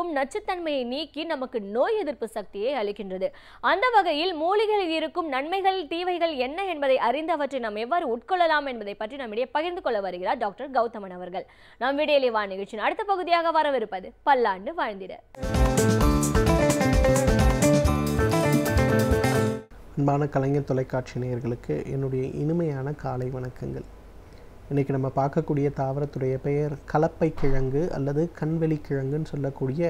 இருக்கும் நச்சுத்தன்மையை நீக்கி நமக்கு நோய் எதிர்ப்பு சக்தியை அளிக்கின்றது அந்த வகையில் மூலிகையில் இருக்கும் நன்மைகள் தீவைகள் என்ன என்பதை அறிந்து அவற்றை நாம் எவ்வாறு உட்கொள்ளலாம் என்பதை பற்றி நம்மிடையே பகிர்ந்து கொள்ள வருகிறார் டாக்டர் கௌதமன் அவர்கள் நம் விடியலை வா நிகழ்ச்சியின் அடுத்த பகுதியாக வரவிருப்பது பல்லாண்டு வாழ்ந்திட அன்பான கலைஞர் தொலைக்காட்சி நேயர்களுக்கு என்னுடைய இனிமையான காலை வணக்கங்கள் இன்றைக்கி நம்ம பார்க்கக்கூடிய தாவரத்துடைய பெயர் கலப்பை கிழங்கு அல்லது கண்வெளி கிழங்குன்னு சொல்லக்கூடிய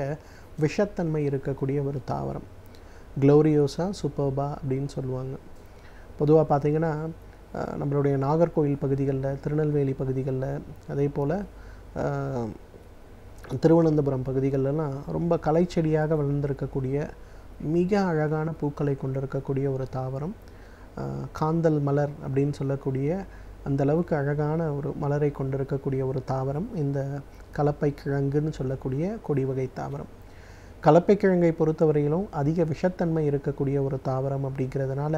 விஷத்தன்மை இருக்கக்கூடிய ஒரு தாவரம் க்ளோரியோசா சூப்பர்பா அப்படின்னு சொல்லுவாங்க பொதுவாக பார்த்திங்கன்னா நம்மளுடைய நாகர்கோவில் பகுதிகளில் திருநெல்வேலி பகுதிகளில் அதே போல் திருவனந்தபுரம் பகுதிகளெலாம் ரொம்ப கலைச்செடியாக வளர்ந்திருக்கக்கூடிய மிக அழகான பூக்களை கொண்டிருக்கக்கூடிய ஒரு தாவரம் காந்தல் மலர் அப்படின்னு சொல்லக்கூடிய அந்த அளவுக்கு அழகான ஒரு மலரை கொண்டிருக்கக்கூடிய ஒரு தாவரம் இந்த கலப்பை கிழங்குன்னு சொல்லக்கூடிய கொடி வகை தாவரம் கலப்பை கிழங்கை பொறுத்தவரையிலும் அதிக விஷத்தன்மை இருக்கக்கூடிய ஒரு தாவரம் அப்படிங்கிறதுனால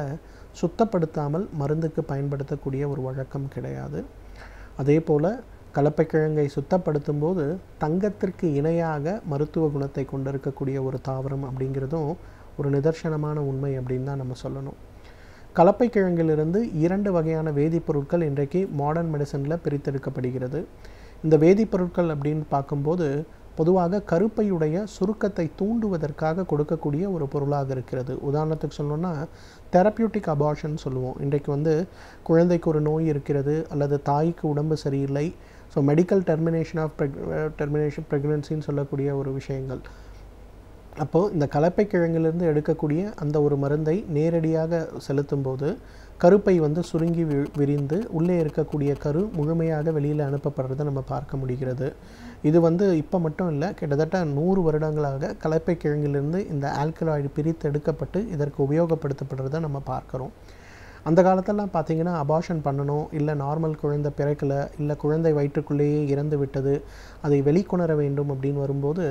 சுத்தப்படுத்தாமல் மருந்துக்கு பயன்படுத்தக்கூடிய ஒரு வழக்கம் கிடையாது அதே போல் கலப்பை கிழங்கை சுத்தப்படுத்தும் போது தங்கத்திற்கு இணையாக மருத்துவ குணத்தை கொண்டிருக்கக்கூடிய ஒரு தாவரம் அப்படிங்கிறதும் ஒரு நிதர்சனமான உண்மை அப்படின்னு தான் நம்ம சொல்லணும் கலப்பைக்கிழங்கிலிருந்து இரண்டு வகையான வேதிப்பொருட்கள் இன்றைக்கு மாடர்ன் மெடிசனில் பிரித்தெடுக்கப்படுகிறது இந்த வேதிப்பொருட்கள் அப்படின்னு பார்க்கும்போது பொதுவாக கருப்பையுடைய சுருக்கத்தை தூண்டுவதற்காக கொடுக்கக்கூடிய ஒரு பொருளாக இருக்கிறது உதாரணத்துக்கு சொல்லணுன்னா தெரப்பியூட்டிக் அபார்ஷன் சொல்லுவோம் இன்றைக்கு வந்து குழந்தைக்கு ஒரு நோய் இருக்கிறது அல்லது தாய்க்கு உடம்பு சரியில்லை so medical termination of termination ப்ரெக்னன்சின்னு சொல்லக்கூடிய ஒரு விஷயங்கள் அப்போது இந்த கலப்பை கிழங்கிலிருந்து எடுக்கக்கூடிய அந்த ஒரு மருந்தை நேரடியாக செலுத்தும் போது கருப்பை வந்து சுருங்கி விரிந்து உள்ளே இருக்கக்கூடிய கரு முழுமையாக வெளியில் அனுப்பப்படுறதை நம்ம பார்க்க முடிகிறது இது வந்து இப்போ மட்டும் இல்லை கிட்டத்தட்ட நூறு வருடங்களாக கலப்பை கிழங்கிலிருந்து இந்த ஆல்கலாய்டு பிரித்து எடுக்கப்பட்டு இதற்கு உபயோகப்படுத்தப்படுறதை நம்ம பார்க்குறோம் அந்த காலத்தெல்லாம் பார்த்திங்கன்னா அபாஷன் பண்ணணும் இல்லை நார்மல் குழந்தை பிறக்கலை இல்லை குழந்தை வயிற்றுக்குள்ளேயே இறந்து விட்டது அதை வெளிக்கொணர வேண்டும் அப்படின்னு வரும்போது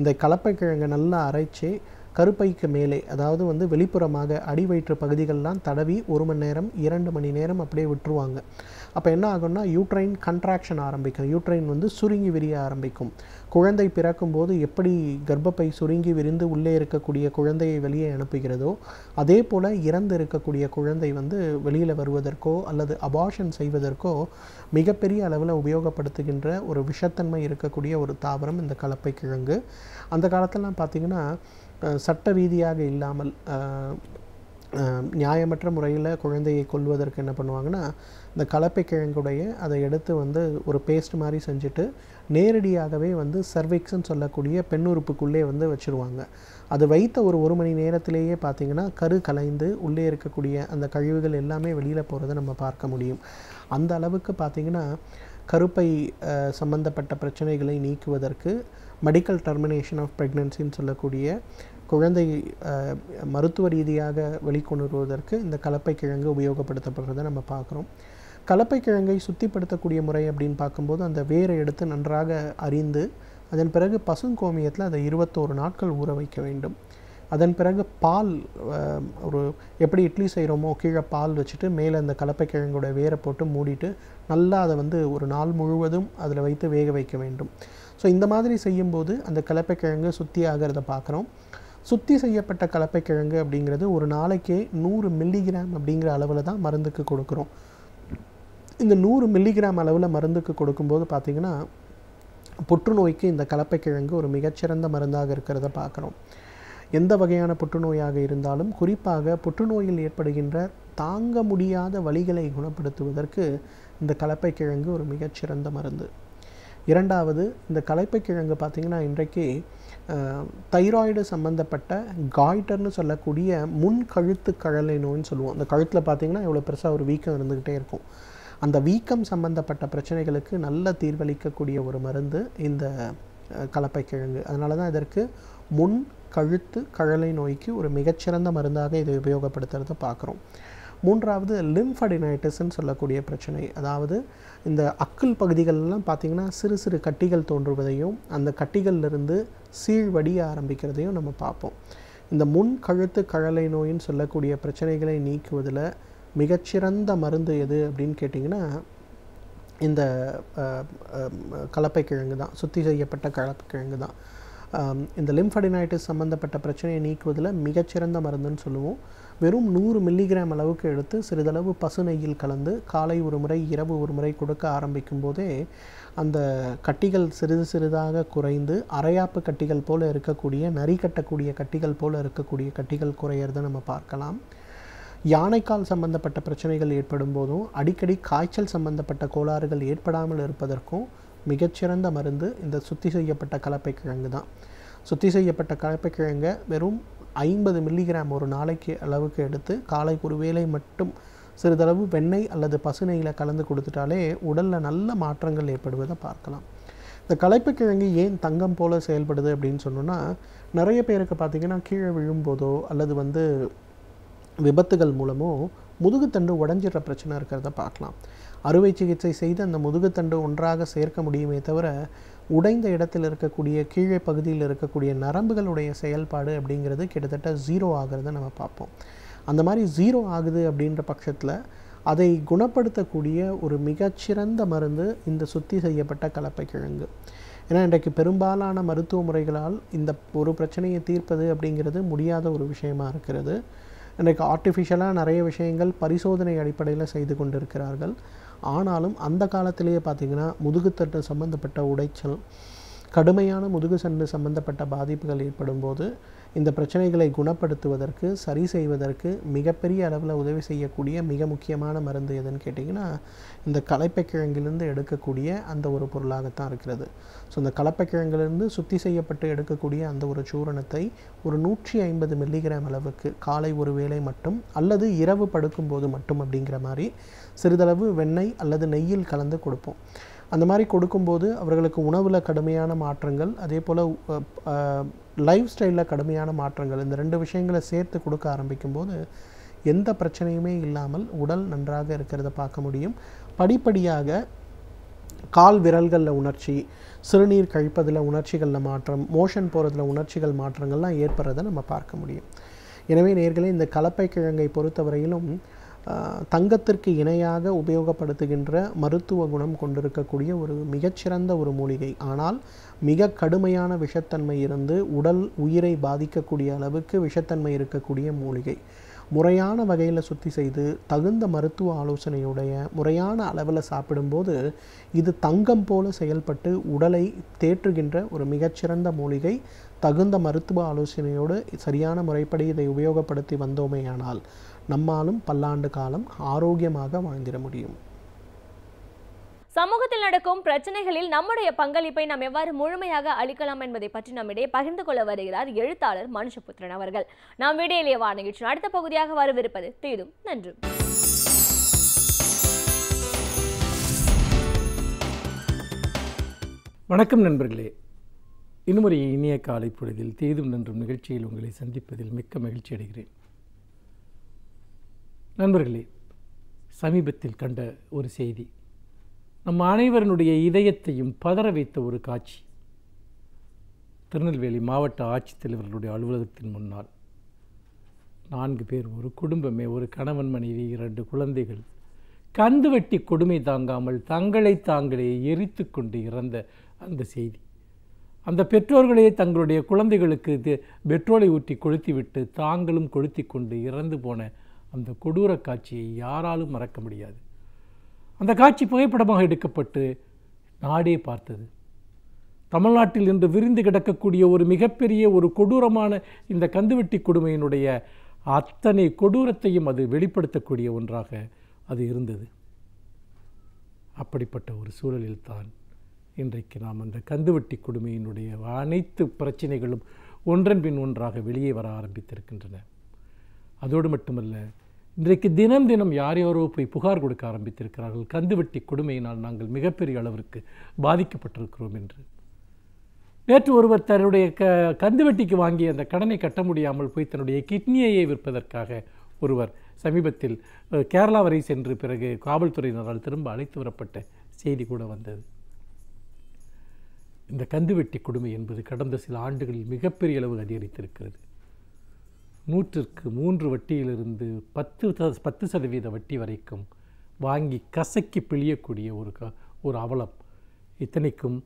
இந்த கலப்பைக்கிழங்கை நல்லா அரைச்சி கருப்பைக்கு மேலே அதாவது வந்து வெளிப்புறமாக அடி வயிற்று பகுதிகள்லாம் தடவி ஒரு மணி நேரம் இரண்டு மணி நேரம் அப்படியே விட்டுருவாங்க அப்போ என்ன ஆகும்னா யூட்ரைன் கன்ட்ராக்ஷன் ஆரம்பிக்கும் யூட்ரைன் வந்து சுருங்கி விரிய ஆரம்பிக்கும் குழந்தை பிறக்கும் போது எப்படி கர்ப்பப்பை சுருங்கி விரிந்து உள்ளே இருக்கக்கூடிய குழந்தையை வெளியே அனுப்புகிறதோ அதே போல் இறந்து இருக்கக்கூடிய குழந்தை வந்து வெளியில் வருவதற்கோ அல்லது அபாஷன் செய்வதற்கோ மிகப்பெரிய அளவில் உபயோகப்படுத்துகின்ற ஒரு விஷத்தன்மை இருக்கக்கூடிய ஒரு தாவரம் இந்த கலப்பை கிழங்கு அந்த காலத்திலலாம் பார்த்திங்கன்னா சட்ட ரீதியாக இல்லாமல் நியாயமற்ற முறையில் குழந்தையை கொள்வதற்கு என்ன பண்ணுவாங்கன்னா இந்த கலப்பை கிழங்குடைய அதை எடுத்து வந்து ஒரு பேஸ்ட் மாதிரி செஞ்சுட்டு நேரடியாகவே வந்து சர்விக்ஸ்ன்னு சொல்லக்கூடிய பெண் வந்து வச்சுருவாங்க அது வைத்த ஒரு ஒரு மணி நேரத்திலேயே பார்த்திங்கன்னா கரு கலைந்து உள்ளே இருக்கக்கூடிய அந்த கழிவுகள் எல்லாமே வெளியில் போகிறத நம்ம பார்க்க முடியும் அந்த அளவுக்கு பார்த்திங்கன்னா கருப்பை சம்பந்தப்பட்ட பிரச்சனைகளை நீக்குவதற்கு மெடிக்கல் டெர்மினேஷன் ஆஃப் ப்ரெக்னன்சின்னு சொல்லக்கூடிய குழந்தை மருத்துவ ரீதியாக வெளிக்கொணர்வதற்கு இந்த கலப்பை கிழங்கு உபயோகப்படுத்தப்படுறதை நம்ம பார்க்குறோம் கலப்பை கிழங்கை சுத்திப்படுத்தக்கூடிய முறை அப்படின்னு பார்க்கும்போது அந்த வேரை எடுத்து நன்றாக அறிந்து அதன் பிறகு பசுங்கோமியத்தில் அதை இருபத்தோரு நாட்கள் ஊற வைக்க வேண்டும் அதன் பிறகு பால் ஒரு எப்படி இட்லி செய்கிறோமோ கீழே பால் வச்சுட்டு மேலே அந்த கலப்பை கிழங்கோட வேரை போட்டு மூடிட்டு நல்லா அதை வந்து ஒரு நாள் முழுவதும் அதில் வைத்து வேக வைக்க வேண்டும் ஸோ இந்த மாதிரி செய்யும்போது அந்த கலப்பைக்கிழங்கு சுத்தி ஆகிறத பார்க்குறோம் சுத்தி செய்யப்பட்ட கலப்பைக்கிழங்கு அப்படிங்கிறது ஒரு நாளைக்கே நூறு மில்லிகிராம் அப்படிங்கிற அளவில் தான் மருந்துக்கு கொடுக்குறோம் இந்த நூறு மில்லிகிராம் அளவில் மருந்துக்கு கொடுக்கும்போது பார்த்திங்கன்னா புற்றுநோய்க்கு இந்த கலப்பைக்கிழங்கு ஒரு மிகச்சிறந்த மருந்தாக இருக்கிறத பார்க்குறோம் எந்த வகையான புற்றுநோயாக இருந்தாலும் குறிப்பாக புற்றுநோயில் ஏற்படுகின்ற தாங்க முடியாத வழிகளை குணப்படுத்துவதற்கு இந்த கலப்பைக்கிழங்கு ஒரு மிகச்சிறந்த மருந்து இரண்டாவது இந்த கிழங்கு பார்த்திங்கன்னா இன்றைக்கு தைராய்டு சம்மந்தப்பட்ட காய்டர்னு சொல்லக்கூடிய முன் கழுத்து கழலை நோய்னு சொல்லுவோம் அந்த கழுத்தில் பார்த்திங்கன்னா இவ்வளோ பெருசாக ஒரு வீக்கம் இருந்துக்கிட்டே இருக்கும் அந்த வீக்கம் சம்மந்தப்பட்ட பிரச்சனைகளுக்கு நல்ல தீர்வளிக்கக்கூடிய ஒரு மருந்து இந்த கலப்பை கிழங்கு அதனால தான் இதற்கு முன் கழுத்து கழலை நோய்க்கு ஒரு மிகச்சிறந்த மருந்தாக இதை உபயோகப்படுத்துகிறத பார்க்குறோம் மூன்றாவது லிம்ஃபடினைட்டிஸ்ன்னு சொல்லக்கூடிய பிரச்சனை அதாவது இந்த அக்கல் பகுதிகளெல்லாம் பார்த்திங்கன்னா சிறு சிறு கட்டிகள் தோன்றுவதையும் அந்த கட்டிகள்லேருந்து சீழ் ஆரம்பிக்கிறதையும் நம்ம பார்ப்போம் இந்த முன் கழுத்து கழலை நோயின்னு சொல்லக்கூடிய பிரச்சனைகளை நீக்குவதில் மிகச்சிறந்த மருந்து எது அப்படின்னு கேட்டிங்கன்னா இந்த கலப்பைக்கிழங்கு தான் சுத்தி செய்யப்பட்ட கலப்பை கிழங்கு தான் இந்த லிம்ஃபடினைட்டிஸ் சம்மந்தப்பட்ட பிரச்சனையை நீக்குவதில் மிகச்சிறந்த மருந்துன்னு சொல்லுவோம் வெறும் நூறு மில்லிகிராம் அளவுக்கு எடுத்து சிறிதளவு பசு நெய்யில் கலந்து காலை ஒரு முறை இரவு ஒரு முறை கொடுக்க ஆரம்பிக்கும் போதே அந்த கட்டிகள் சிறிது சிறிதாக குறைந்து அரையாப்பு கட்டிகள் போல் இருக்கக்கூடிய நரி கட்டக்கூடிய கட்டிகள் போல் இருக்கக்கூடிய கட்டிகள் குறையிறத நம்ம பார்க்கலாம் யானைக்கால் சம்பந்தப்பட்ட பிரச்சனைகள் ஏற்படும் போதும் அடிக்கடி காய்ச்சல் சம்பந்தப்பட்ட கோளாறுகள் ஏற்படாமல் இருப்பதற்கும் மிகச்சிறந்த மருந்து இந்த சுத்தி செய்யப்பட்ட கலப்பை கிழங்கு தான் சுத்தி செய்யப்பட்ட கலப்பை கலப்பைக்கிழங்கை வெறும் ஐம்பது மில்லிகிராம் ஒரு நாளைக்கு அளவுக்கு எடுத்து காலைக்கு ஒரு வேலை மட்டும் சிறிதளவு வெண்ணெய் அல்லது பசுநெய்யில் கலந்து கொடுத்துட்டாலே உடலில் நல்ல மாற்றங்கள் ஏற்படுவதை பார்க்கலாம் இந்த கிழங்கு ஏன் தங்கம் போல் செயல்படுது அப்படின்னு சொன்னோன்னா நிறைய பேருக்கு பார்த்திங்கன்னா கீழே விழும்போதோ அல்லது வந்து விபத்துகள் மூலமோ முதுகுத்தண்டு உடஞ்சிடுற பிரச்சனை இருக்கிறத பார்க்கலாம் அறுவை சிகிச்சை செய்து அந்த முதுகுத்தண்டு ஒன்றாக சேர்க்க முடியுமே தவிர உடைந்த இடத்தில் இருக்கக்கூடிய கீழே பகுதியில் இருக்கக்கூடிய நரம்புகளுடைய செயல்பாடு அப்படிங்கிறது கிட்டத்தட்ட ஜீரோ ஆகிறத நம்ம பார்ப்போம் அந்த மாதிரி ஜீரோ ஆகுது அப்படின்ற பட்சத்தில் அதை குணப்படுத்தக்கூடிய ஒரு மிகச்சிறந்த மருந்து இந்த சுத்தி செய்யப்பட்ட கலப்பைக்கிழங்கு ஏன்னா இன்றைக்கு பெரும்பாலான மருத்துவ முறைகளால் இந்த ஒரு பிரச்சனையை தீர்ப்பது அப்படிங்கிறது முடியாத ஒரு விஷயமா இருக்கிறது இன்றைக்கு ஆர்டிஃபிஷியலாக நிறைய விஷயங்கள் பரிசோதனை அடிப்படையில் செய்து கொண்டிருக்கிறார்கள் ஆனாலும் அந்த காலத்திலேயே பார்த்திங்கன்னா முதுகுத்தட்டு சம்மந்தப்பட்ட உடைச்சல் கடுமையான முதுகு சண்டு சம்பந்தப்பட்ட பாதிப்புகள் ஏற்படும் போது இந்த பிரச்சனைகளை குணப்படுத்துவதற்கு சரி செய்வதற்கு மிகப்பெரிய அளவில் உதவி செய்யக்கூடிய மிக முக்கியமான மருந்து எதுன்னு கேட்டிங்கன்னா இந்த கலப்பைக்கிழங்கிலிருந்து எடுக்கக்கூடிய அந்த ஒரு பொருளாகத்தான் இருக்கிறது ஸோ இந்த கலப்பைக்கிழங்கிலிருந்து சுத்தி செய்யப்பட்டு எடுக்கக்கூடிய அந்த ஒரு சூரணத்தை ஒரு நூற்றி ஐம்பது மில்லிகிராம் அளவுக்கு காலை ஒரு வேளை மட்டும் அல்லது இரவு படுக்கும்போது மட்டும் அப்படிங்கிற மாதிரி சிறிதளவு வெண்ணெய் அல்லது நெய்யில் கலந்து கொடுப்போம் அந்த மாதிரி கொடுக்கும்போது அவர்களுக்கு உணவில் கடுமையான மாற்றங்கள் அதே போல் லைஃப் ஸ்டைலில் கடுமையான மாற்றங்கள் இந்த ரெண்டு விஷயங்களை சேர்த்து கொடுக்க ஆரம்பிக்கும்போது எந்த பிரச்சனையுமே இல்லாமல் உடல் நன்றாக இருக்கிறத பார்க்க முடியும் படிப்படியாக கால் விரல்களில் உணர்ச்சி சிறுநீர் கழிப்பதில் உணர்ச்சிகளில் மாற்றம் மோஷன் போகிறதுல உணர்ச்சிகள் மாற்றங்கள்லாம் ஏற்படுறதை நம்ம பார்க்க முடியும் எனவே நேர்களே இந்த கலப்பை கிழங்கை பொறுத்தவரையிலும் தங்கத்திற்கு இணையாக உபயோகப்படுத்துகின்ற மருத்துவ குணம் கொண்டிருக்கக்கூடிய ஒரு மிகச்சிறந்த ஒரு மூலிகை ஆனால் மிக கடுமையான விஷத்தன்மை இருந்து உடல் உயிரை பாதிக்கக்கூடிய அளவுக்கு விஷத்தன்மை இருக்கக்கூடிய மூலிகை முறையான வகையில் சுத்தி செய்து தகுந்த மருத்துவ ஆலோசனையுடைய முறையான அளவில் சாப்பிடும்போது இது தங்கம் போல செயல்பட்டு உடலை தேற்றுகின்ற ஒரு மிகச்சிறந்த மூலிகை தகுந்த மருத்துவ ஆலோசனையோடு சரியான முறைப்படி இதை உபயோகப்படுத்தி வந்தோமேயானால் நம்மாலும் பல்லாண்டு காலம் ஆரோக்கியமாக வாழ்ந்திட முடியும் சமூகத்தில் நடக்கும் பிரச்சனைகளில் நம்முடைய பங்களிப்பை நாம் எவ்வாறு முழுமையாக அளிக்கலாம் என்பதை பற்றி நம்மிடையே பகிர்ந்து கொள்ள வருகிறார் எழுத்தாளர் மனுஷபுத்திரன் அவர்கள் நாம் விடையிலேயே வா நிகழ்ச்சியின் அடுத்த பகுதியாக வரவிருப்பது தீதும் நன்றும் வணக்கம் நண்பர்களே இன்னும் ஒரு இனிய காலை பொழுதில் தீதும் நன்றும் நிகழ்ச்சியில் உங்களை சந்திப்பதில் மிக்க மகிழ்ச்சி அடைகிறேன் நண்பர்களே சமீபத்தில் கண்ட ஒரு செய்தி நம் அனைவரனுடைய இதயத்தையும் பதற வைத்த ஒரு காட்சி திருநெல்வேலி மாவட்ட ஆட்சித்தலைவர்களுடைய அலுவலகத்தின் முன்னால் நான்கு பேர் ஒரு குடும்பமே ஒரு கணவன் மனைவி இரண்டு குழந்தைகள் கந்து வெட்டி கொடுமை தாங்காமல் தங்களை தாங்களே எரித்து கொண்டு இறந்த அந்த செய்தி அந்த பெற்றோர்களே தங்களுடைய குழந்தைகளுக்கு பெட்ரோலை ஊற்றி கொளுத்திவிட்டு தாங்களும் கொளுத்தி கொண்டு இறந்து போன அந்த கொடூர காட்சியை யாராலும் மறக்க முடியாது அந்த காட்சி புகைப்படமாக எடுக்கப்பட்டு நாடே பார்த்தது தமிழ்நாட்டில் இன்று விரிந்து கிடக்கக்கூடிய ஒரு மிகப்பெரிய ஒரு கொடூரமான இந்த கந்துவெட்டி கொடுமையினுடைய அத்தனை கொடூரத்தையும் அது வெளிப்படுத்தக்கூடிய ஒன்றாக அது இருந்தது அப்படிப்பட்ட ஒரு சூழலில் தான் இன்றைக்கு நாம் அந்த கந்துவெட்டி கொடுமையினுடைய அனைத்து பிரச்சனைகளும் ஒன்றன் பின் ஒன்றாக வெளியே வர ஆரம்பித்திருக்கின்றன அதோடு மட்டுமல்ல இன்றைக்கு தினம் தினம் யார் யாரோ போய் புகார் கொடுக்க ஆரம்பித்திருக்கிறார்கள் கந்துவட்டி கொடுமையினால் நாங்கள் மிகப்பெரிய அளவிற்கு பாதிக்கப்பட்டிருக்கிறோம் என்று நேற்று ஒருவர் தன்னுடைய க கந்துவட்டிக்கு வாங்கிய அந்த கடனை கட்ட முடியாமல் போய் தன்னுடைய கிட்னியையே விற்பதற்காக ஒருவர் சமீபத்தில் கேரளா வரை சென்று பிறகு காவல்துறையினரால் திரும்ப அழைத்து வரப்பட்ட செய்தி கூட வந்தது இந்த கந்துவெட்டி கொடுமை என்பது கடந்த சில ஆண்டுகளில் மிகப்பெரிய அளவு அதிகரித்திருக்கிறது நூற்றிற்கு மூன்று வட்டியிலிருந்து பத்து பத்து சதவீத வட்டி வரைக்கும் வாங்கி கசக்கி பிழியக்கூடிய ஒரு க ஒரு அவலம் இத்தனைக்கும்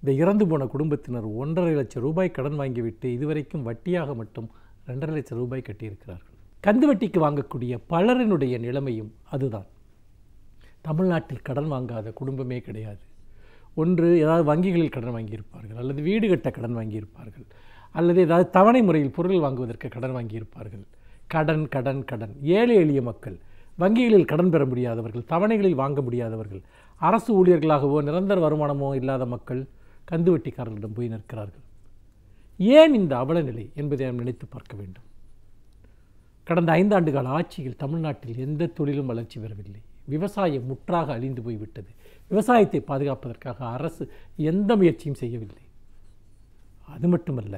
இந்த இறந்து போன குடும்பத்தினர் ஒன்றரை லட்சம் ரூபாய் கடன் வாங்கிவிட்டு இதுவரைக்கும் வட்டியாக மட்டும் ரெண்டரை லட்சம் ரூபாய் கட்டியிருக்கிறார்கள் கந்து வட்டிக்கு வாங்கக்கூடிய பலரினுடைய நிலைமையும் அதுதான் தமிழ்நாட்டில் கடன் வாங்காத குடும்பமே கிடையாது ஒன்று ஏதாவது வங்கிகளில் கடன் வாங்கியிருப்பார்கள் அல்லது வீடு கட்ட கடன் வாங்கியிருப்பார்கள் அல்லது ஏதாவது தவணை முறையில் பொருள் வாங்குவதற்கு கடன் வாங்கியிருப்பார்கள் கடன் கடன் கடன் ஏழை எளிய மக்கள் வங்கிகளில் கடன் பெற முடியாதவர்கள் தவணைகளில் வாங்க முடியாதவர்கள் அரசு ஊழியர்களாகவோ நிரந்தர வருமானமோ இல்லாத மக்கள் கந்து போய் நிற்கிறார்கள் ஏன் இந்த அவலநிலை என்பதை நாம் நினைத்து பார்க்க வேண்டும் கடந்த ஐந்தாண்டு கால ஆட்சியில் தமிழ்நாட்டில் எந்த தொழிலும் வளர்ச்சி பெறவில்லை விவசாயம் முற்றாக அழிந்து போய்விட்டது விவசாயத்தை பாதுகாப்பதற்காக அரசு எந்த முயற்சியும் செய்யவில்லை அது மட்டுமல்ல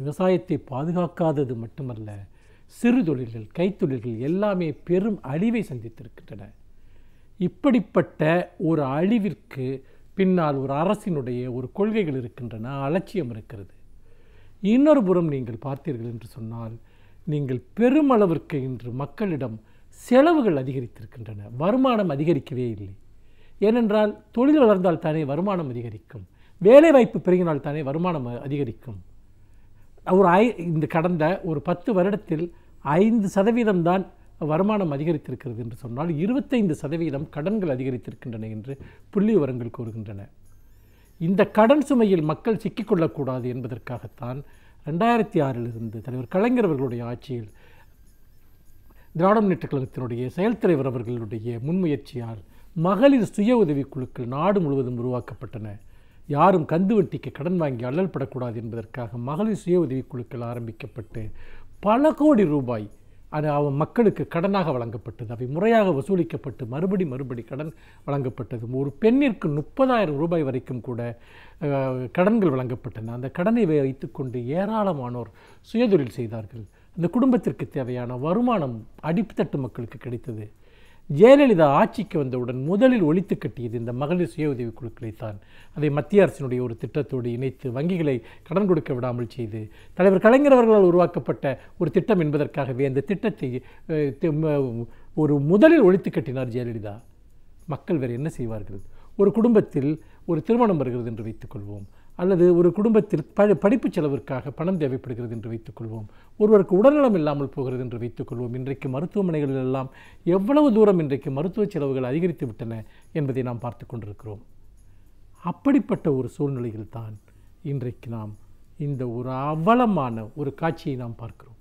விவசாயத்தை பாதுகாக்காதது மட்டுமல்ல சிறு தொழில்கள் கைத்தொழில்கள் எல்லாமே பெரும் அழிவை சந்தித்திருக்கின்றன இப்படிப்பட்ட ஒரு அழிவிற்கு பின்னால் ஒரு அரசினுடைய ஒரு கொள்கைகள் இருக்கின்றன அலட்சியம் இருக்கிறது இன்னொரு புறம் நீங்கள் பார்த்தீர்கள் என்று சொன்னால் நீங்கள் பெருமளவிற்கு இன்று மக்களிடம் செலவுகள் அதிகரித்திருக்கின்றன வருமானம் அதிகரிக்கவே இல்லை ஏனென்றால் தொழில் வளர்ந்தால் தானே வருமானம் அதிகரிக்கும் வேலைவாய்ப்பு பெருகினால் தானே வருமானம் அதிகரிக்கும் ஒரு ஐ இந்த கடந்த ஒரு பத்து வருடத்தில் ஐந்து சதவீதம் தான் வருமானம் அதிகரித்திருக்கிறது என்று சொன்னால் இருபத்தைந்து சதவீதம் கடன்கள் அதிகரித்திருக்கின்றன என்று புள்ளி விவரங்கள் கூறுகின்றன இந்த கடன் சுமையில் மக்கள் சிக்கிக்கொள்ளக்கூடாது என்பதற்காகத்தான் ரெண்டாயிரத்தி ஆறிலிருந்து தலைவர் கலைஞர் அவர்களுடைய ஆட்சியில் திராவிட முன்னேற்ற கழகத்தினுடைய செயல் தலைவர் அவர்களுடைய முன்முயற்சியால் மகளிர் சுய உதவிக்குழுக்கள் நாடு முழுவதும் உருவாக்கப்பட்டன யாரும் கந்து வட்டிக்கு கடன் வாங்கி அல்லல் படக்கூடாது என்பதற்காக மகளிர் சுய உதவிக்குழுக்கள் ஆரம்பிக்கப்பட்டு பல கோடி ரூபாய் அது அவன் மக்களுக்கு கடனாக வழங்கப்பட்டது அவை முறையாக வசூலிக்கப்பட்டு மறுபடி மறுபடி கடன் வழங்கப்பட்டது ஒரு பெண்ணிற்கு முப்பதாயிரம் ரூபாய் வரைக்கும் கூட கடன்கள் வழங்கப்பட்டன அந்த கடனை வைத்துக்கொண்டு ஏராளமானோர் சுயதொழில் செய்தார்கள் அந்த குடும்பத்திற்கு தேவையான வருமானம் அடித்தட்டு மக்களுக்கு கிடைத்தது ஜெயலலிதா ஆட்சிக்கு வந்தவுடன் முதலில் ஒழித்து கட்டியது இந்த மகளிர் சுய உதவி குழுக்களை தான் அதை மத்திய அரசினுடைய ஒரு திட்டத்தோடு இணைத்து வங்கிகளை கடன் கொடுக்க விடாமல் செய்து தலைவர் கலைஞர் அவர்களால் உருவாக்கப்பட்ட ஒரு திட்டம் என்பதற்காகவே அந்த திட்டத்தை ஒரு முதலில் ஒழித்து கட்டினார் ஜெயலலிதா மக்கள் வேறு என்ன செய்வார்கள் ஒரு குடும்பத்தில் ஒரு திருமணம் வருகிறது என்று வைத்துக்கொள்வோம் அல்லது ஒரு குடும்பத்தில் ப படிப்பு செலவிற்காக பணம் தேவைப்படுகிறது என்று வைத்துக்கொள்வோம் ஒருவருக்கு உடல்நலம் இல்லாமல் போகிறது என்று வைத்துக்கொள்வோம் இன்றைக்கு மருத்துவமனைகளில் எல்லாம் எவ்வளவு தூரம் இன்றைக்கு மருத்துவ செலவுகள் அதிகரித்து விட்டன என்பதை நாம் பார்த்து கொண்டிருக்கிறோம் அப்படிப்பட்ட ஒரு சூழ்நிலையில் தான் இன்றைக்கு நாம் இந்த ஒரு அவலமான ஒரு காட்சியை நாம் பார்க்கிறோம்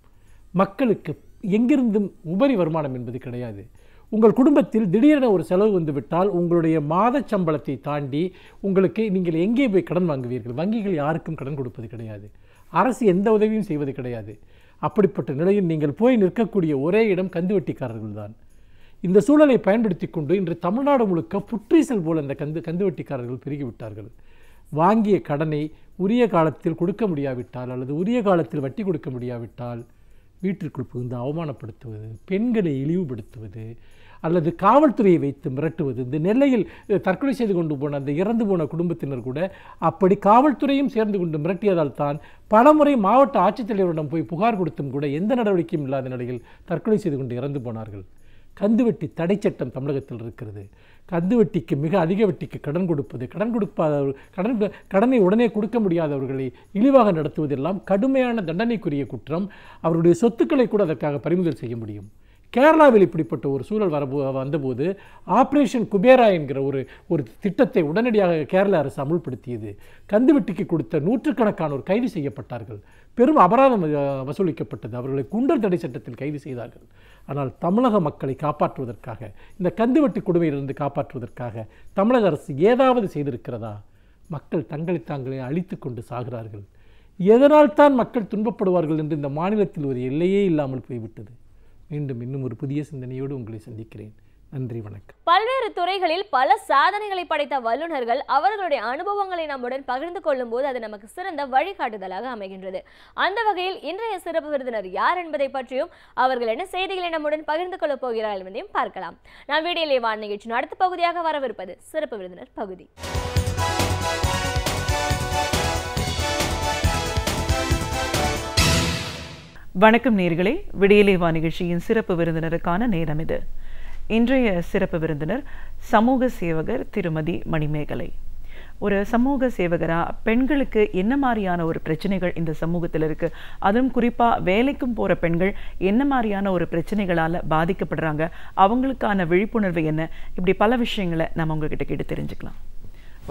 மக்களுக்கு எங்கிருந்தும் உபரி வருமானம் என்பது கிடையாது உங்கள் குடும்பத்தில் திடீரென ஒரு செலவு வந்துவிட்டால் உங்களுடைய மாத சம்பளத்தை தாண்டி உங்களுக்கு நீங்கள் எங்கே போய் கடன் வாங்குவீர்கள் வங்கிகள் யாருக்கும் கடன் கொடுப்பது கிடையாது அரசு எந்த உதவியும் செய்வது கிடையாது அப்படிப்பட்ட நிலையில் நீங்கள் போய் நிற்கக்கூடிய ஒரே இடம் கந்துவட்டிக்காரர்கள் தான் இந்த சூழலை பயன்படுத்தி கொண்டு இன்று தமிழ்நாடு முழுக்க புற்றீசல் போல் அந்த கந்து கந்துவட்டிக்காரர்கள் பெருகிவிட்டார்கள் வாங்கிய கடனை உரிய காலத்தில் கொடுக்க முடியாவிட்டால் அல்லது உரிய காலத்தில் வட்டி கொடுக்க முடியாவிட்டால் வீட்டிற்குள் புகுந்து அவமானப்படுத்துவது பெண்களை இழிவுபடுத்துவது அல்லது காவல்துறையை வைத்து மிரட்டுவது இந்த நெல்லையில் தற்கொலை செய்து கொண்டு போன அந்த இறந்து போன குடும்பத்தினர் கூட அப்படி காவல்துறையும் சேர்ந்து கொண்டு மிரட்டியதால் தான் பலமுறை மாவட்ட ஆட்சித்தலைவரிடம் போய் புகார் கொடுத்தும் கூட எந்த நடவடிக்கையும் இல்லாத நிலையில் தற்கொலை செய்து கொண்டு இறந்து போனார்கள் கந்துவட்டி தடை சட்டம் தமிழகத்தில் இருக்கிறது கந்துவட்டிக்கு மிக அதிக வட்டிக்கு கடன் கொடுப்பது கடன் கொடுப்பாதவர் கடன் கடனை உடனே கொடுக்க முடியாதவர்களை இழிவாக நடத்துவதெல்லாம் கடுமையான தண்டனைக்குரிய குற்றம் அவருடைய சொத்துக்களை கூட அதற்காக பறிமுதல் செய்ய முடியும் கேரளாவில் இப்படிப்பட்ட ஒரு சூழல் வரபோ வந்தபோது ஆப்ரேஷன் குபேரா என்கிற ஒரு ஒரு திட்டத்தை உடனடியாக கேரள அரசு அமுல்படுத்தியது கந்துவெட்டிக்கு கொடுத்த நூற்றுக்கணக்கானோர் கைது செய்யப்பட்டார்கள் பெரும் அபராதம் வசூலிக்கப்பட்டது அவர்களை குண்டர் தடை சட்டத்தில் கைது செய்தார்கள் ஆனால் தமிழக மக்களை காப்பாற்றுவதற்காக இந்த கந்துவெட்டு கொடுமையிலிருந்து காப்பாற்றுவதற்காக தமிழக அரசு ஏதாவது செய்திருக்கிறதா மக்கள் தங்களை தாங்களே அழித்து கொண்டு சாகிறார்கள் எதனால் தான் மக்கள் துன்பப்படுவார்கள் என்று இந்த மாநிலத்தில் ஒரு எல்லையே இல்லாமல் போய்விட்டது மீண்டும் இன்னும் ஒரு புதிய சிந்தனையோடு உங்களை சந்திக்கிறேன் நன்றி வணக்கம் பல்வேறு துறைகளில் பல சாதனைகளை படைத்த வல்லுநர்கள் அவர்களுடைய அனுபவங்களை நம்முடன் பகிர்ந்து கொள்ளும் போது அது நமக்கு சிறந்த வழிகாட்டுதலாக அமைகின்றது அந்த வகையில் இன்றைய சிறப்பு விருந்தினர் யார் என்பதை பற்றியும் அவர்கள் என்ன செய்திகளை நம்முடன் பகிர்ந்து கொள்ளப் போகிறார்கள் என்பதையும் பார்க்கலாம் நான் வீடியோ வாழ் நிகழ்ச்சியின் அடுத்த பகுதியாக வரவிருப்பது சிறப்பு விருந்தினர் பகுதி வணக்கம் நேர்களே விடியலை வா நிகழ்ச்சியின் சிறப்பு விருந்தினருக்கான நேரம் இது இன்றைய சிறப்பு விருந்தினர் சமூக சேவகர் திருமதி மணிமேகலை ஒரு சமூக சேவகரா பெண்களுக்கு என்ன மாதிரியான ஒரு பிரச்சனைகள் இந்த சமூகத்தில் இருக்கு அதுவும் குறிப்பாக வேலைக்கும் போற பெண்கள் என்ன மாதிரியான ஒரு பிரச்சனைகளால பாதிக்கப்படுறாங்க அவங்களுக்கான விழிப்புணர்வு என்ன இப்படி பல விஷயங்களை நம்ம உங்ககிட்ட கேட்டு தெரிஞ்சுக்கலாம்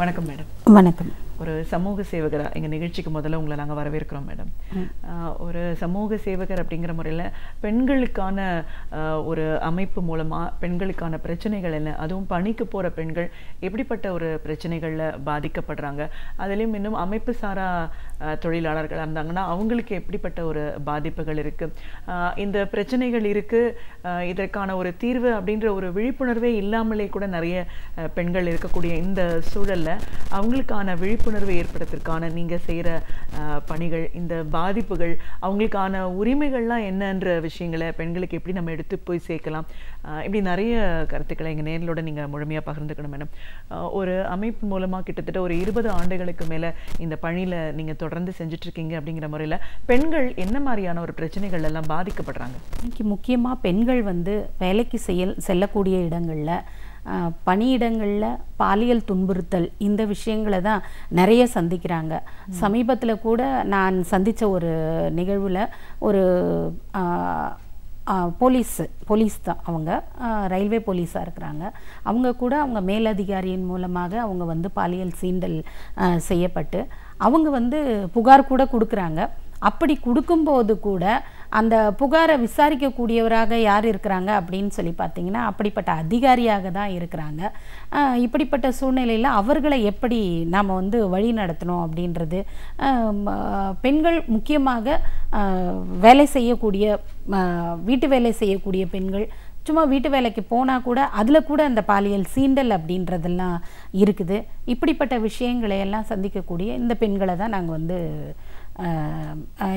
வணக்கம் மேடம் வணக்கம் ஒரு சமூக சேவகரா எங்கள் நிகழ்ச்சிக்கு முதல்ல உங்களை நாங்கள் வரவேற்கிறோம் மேடம் ஒரு சமூக சேவகர் அப்படிங்கிற முறையில் பெண்களுக்கான ஒரு அமைப்பு மூலமாக பெண்களுக்கான பிரச்சனைகள் என்ன அதுவும் பணிக்கு போகிற பெண்கள் எப்படிப்பட்ட ஒரு பிரச்சனைகளில் பாதிக்கப்படுறாங்க அதுலேயும் இன்னும் அமைப்பு சாரா தொழிலாளர்கள் இருந்தாங்கன்னா அவங்களுக்கு எப்படிப்பட்ட ஒரு பாதிப்புகள் இருக்குது இந்த பிரச்சனைகள் இருக்குது இதற்கான ஒரு தீர்வு அப்படின்ற ஒரு விழிப்புணர்வே இல்லாமலே கூட நிறைய பெண்கள் இருக்கக்கூடிய இந்த சூழலில் அவங்களுக்கான விழிப்பு விழிப்புணர்வை ஏற்படுத்திற்கான நீங்கள் செய்கிற பணிகள் இந்த பாதிப்புகள் அவங்களுக்கான உரிமைகள்லாம் என்னன்ற விஷயங்களை பெண்களுக்கு எப்படி நம்ம எடுத்து போய் சேர்க்கலாம் இப்படி நிறைய கருத்துக்களை எங்கள் நேரிலோட நீங்கள் முழுமையாக பகிர்ந்துக்கணும் மேடம் ஒரு அமைப்பு மூலமாக கிட்டத்தட்ட ஒரு இருபது ஆண்டுகளுக்கு மேலே இந்த பணியில் நீங்கள் தொடர்ந்து செஞ்சிட்ருக்கீங்க அப்படிங்கிற முறையில் பெண்கள் என்ன மாதிரியான ஒரு பிரச்சனைகள் எல்லாம் பாதிக்கப்படுறாங்க இன்னைக்கு முக்கியமாக பெண்கள் வந்து வேலைக்கு செயல் செல்லக்கூடிய இடங்களில் பணியிடங்களில் பாலியல் துன்புறுத்தல் இந்த விஷயங்களை தான் நிறைய சந்திக்கிறாங்க சமீபத்தில் கூட நான் சந்தித்த ஒரு நிகழ்வில் ஒரு போலீஸ் போலீஸ் தான் அவங்க ரயில்வே போலீஸாக இருக்கிறாங்க அவங்க கூட அவங்க மேலதிகாரியின் மூலமாக அவங்க வந்து பாலியல் சீண்டல் செய்யப்பட்டு அவங்க வந்து புகார் கூட கொடுக்குறாங்க அப்படி கொடுக்கும்போது கூட அந்த புகாரை விசாரிக்கக்கூடியவராக யார் இருக்கிறாங்க அப்படின்னு சொல்லி பார்த்தீங்கன்னா அப்படிப்பட்ட அதிகாரியாக தான் இருக்கிறாங்க இப்படிப்பட்ட சூழ்நிலையில் அவர்களை எப்படி நாம் வந்து வழி நடத்தணும் அப்படின்றது பெண்கள் முக்கியமாக வேலை செய்யக்கூடிய வீட்டு வேலை செய்யக்கூடிய பெண்கள் சும்மா வீட்டு வேலைக்கு போனால் கூட அதில் கூட அந்த பாலியல் சீண்டல் அப்படின்றதெல்லாம் இருக்குது இப்படிப்பட்ட விஷயங்களை எல்லாம் சந்திக்கக்கூடிய இந்த பெண்களை தான் நாங்கள் வந்து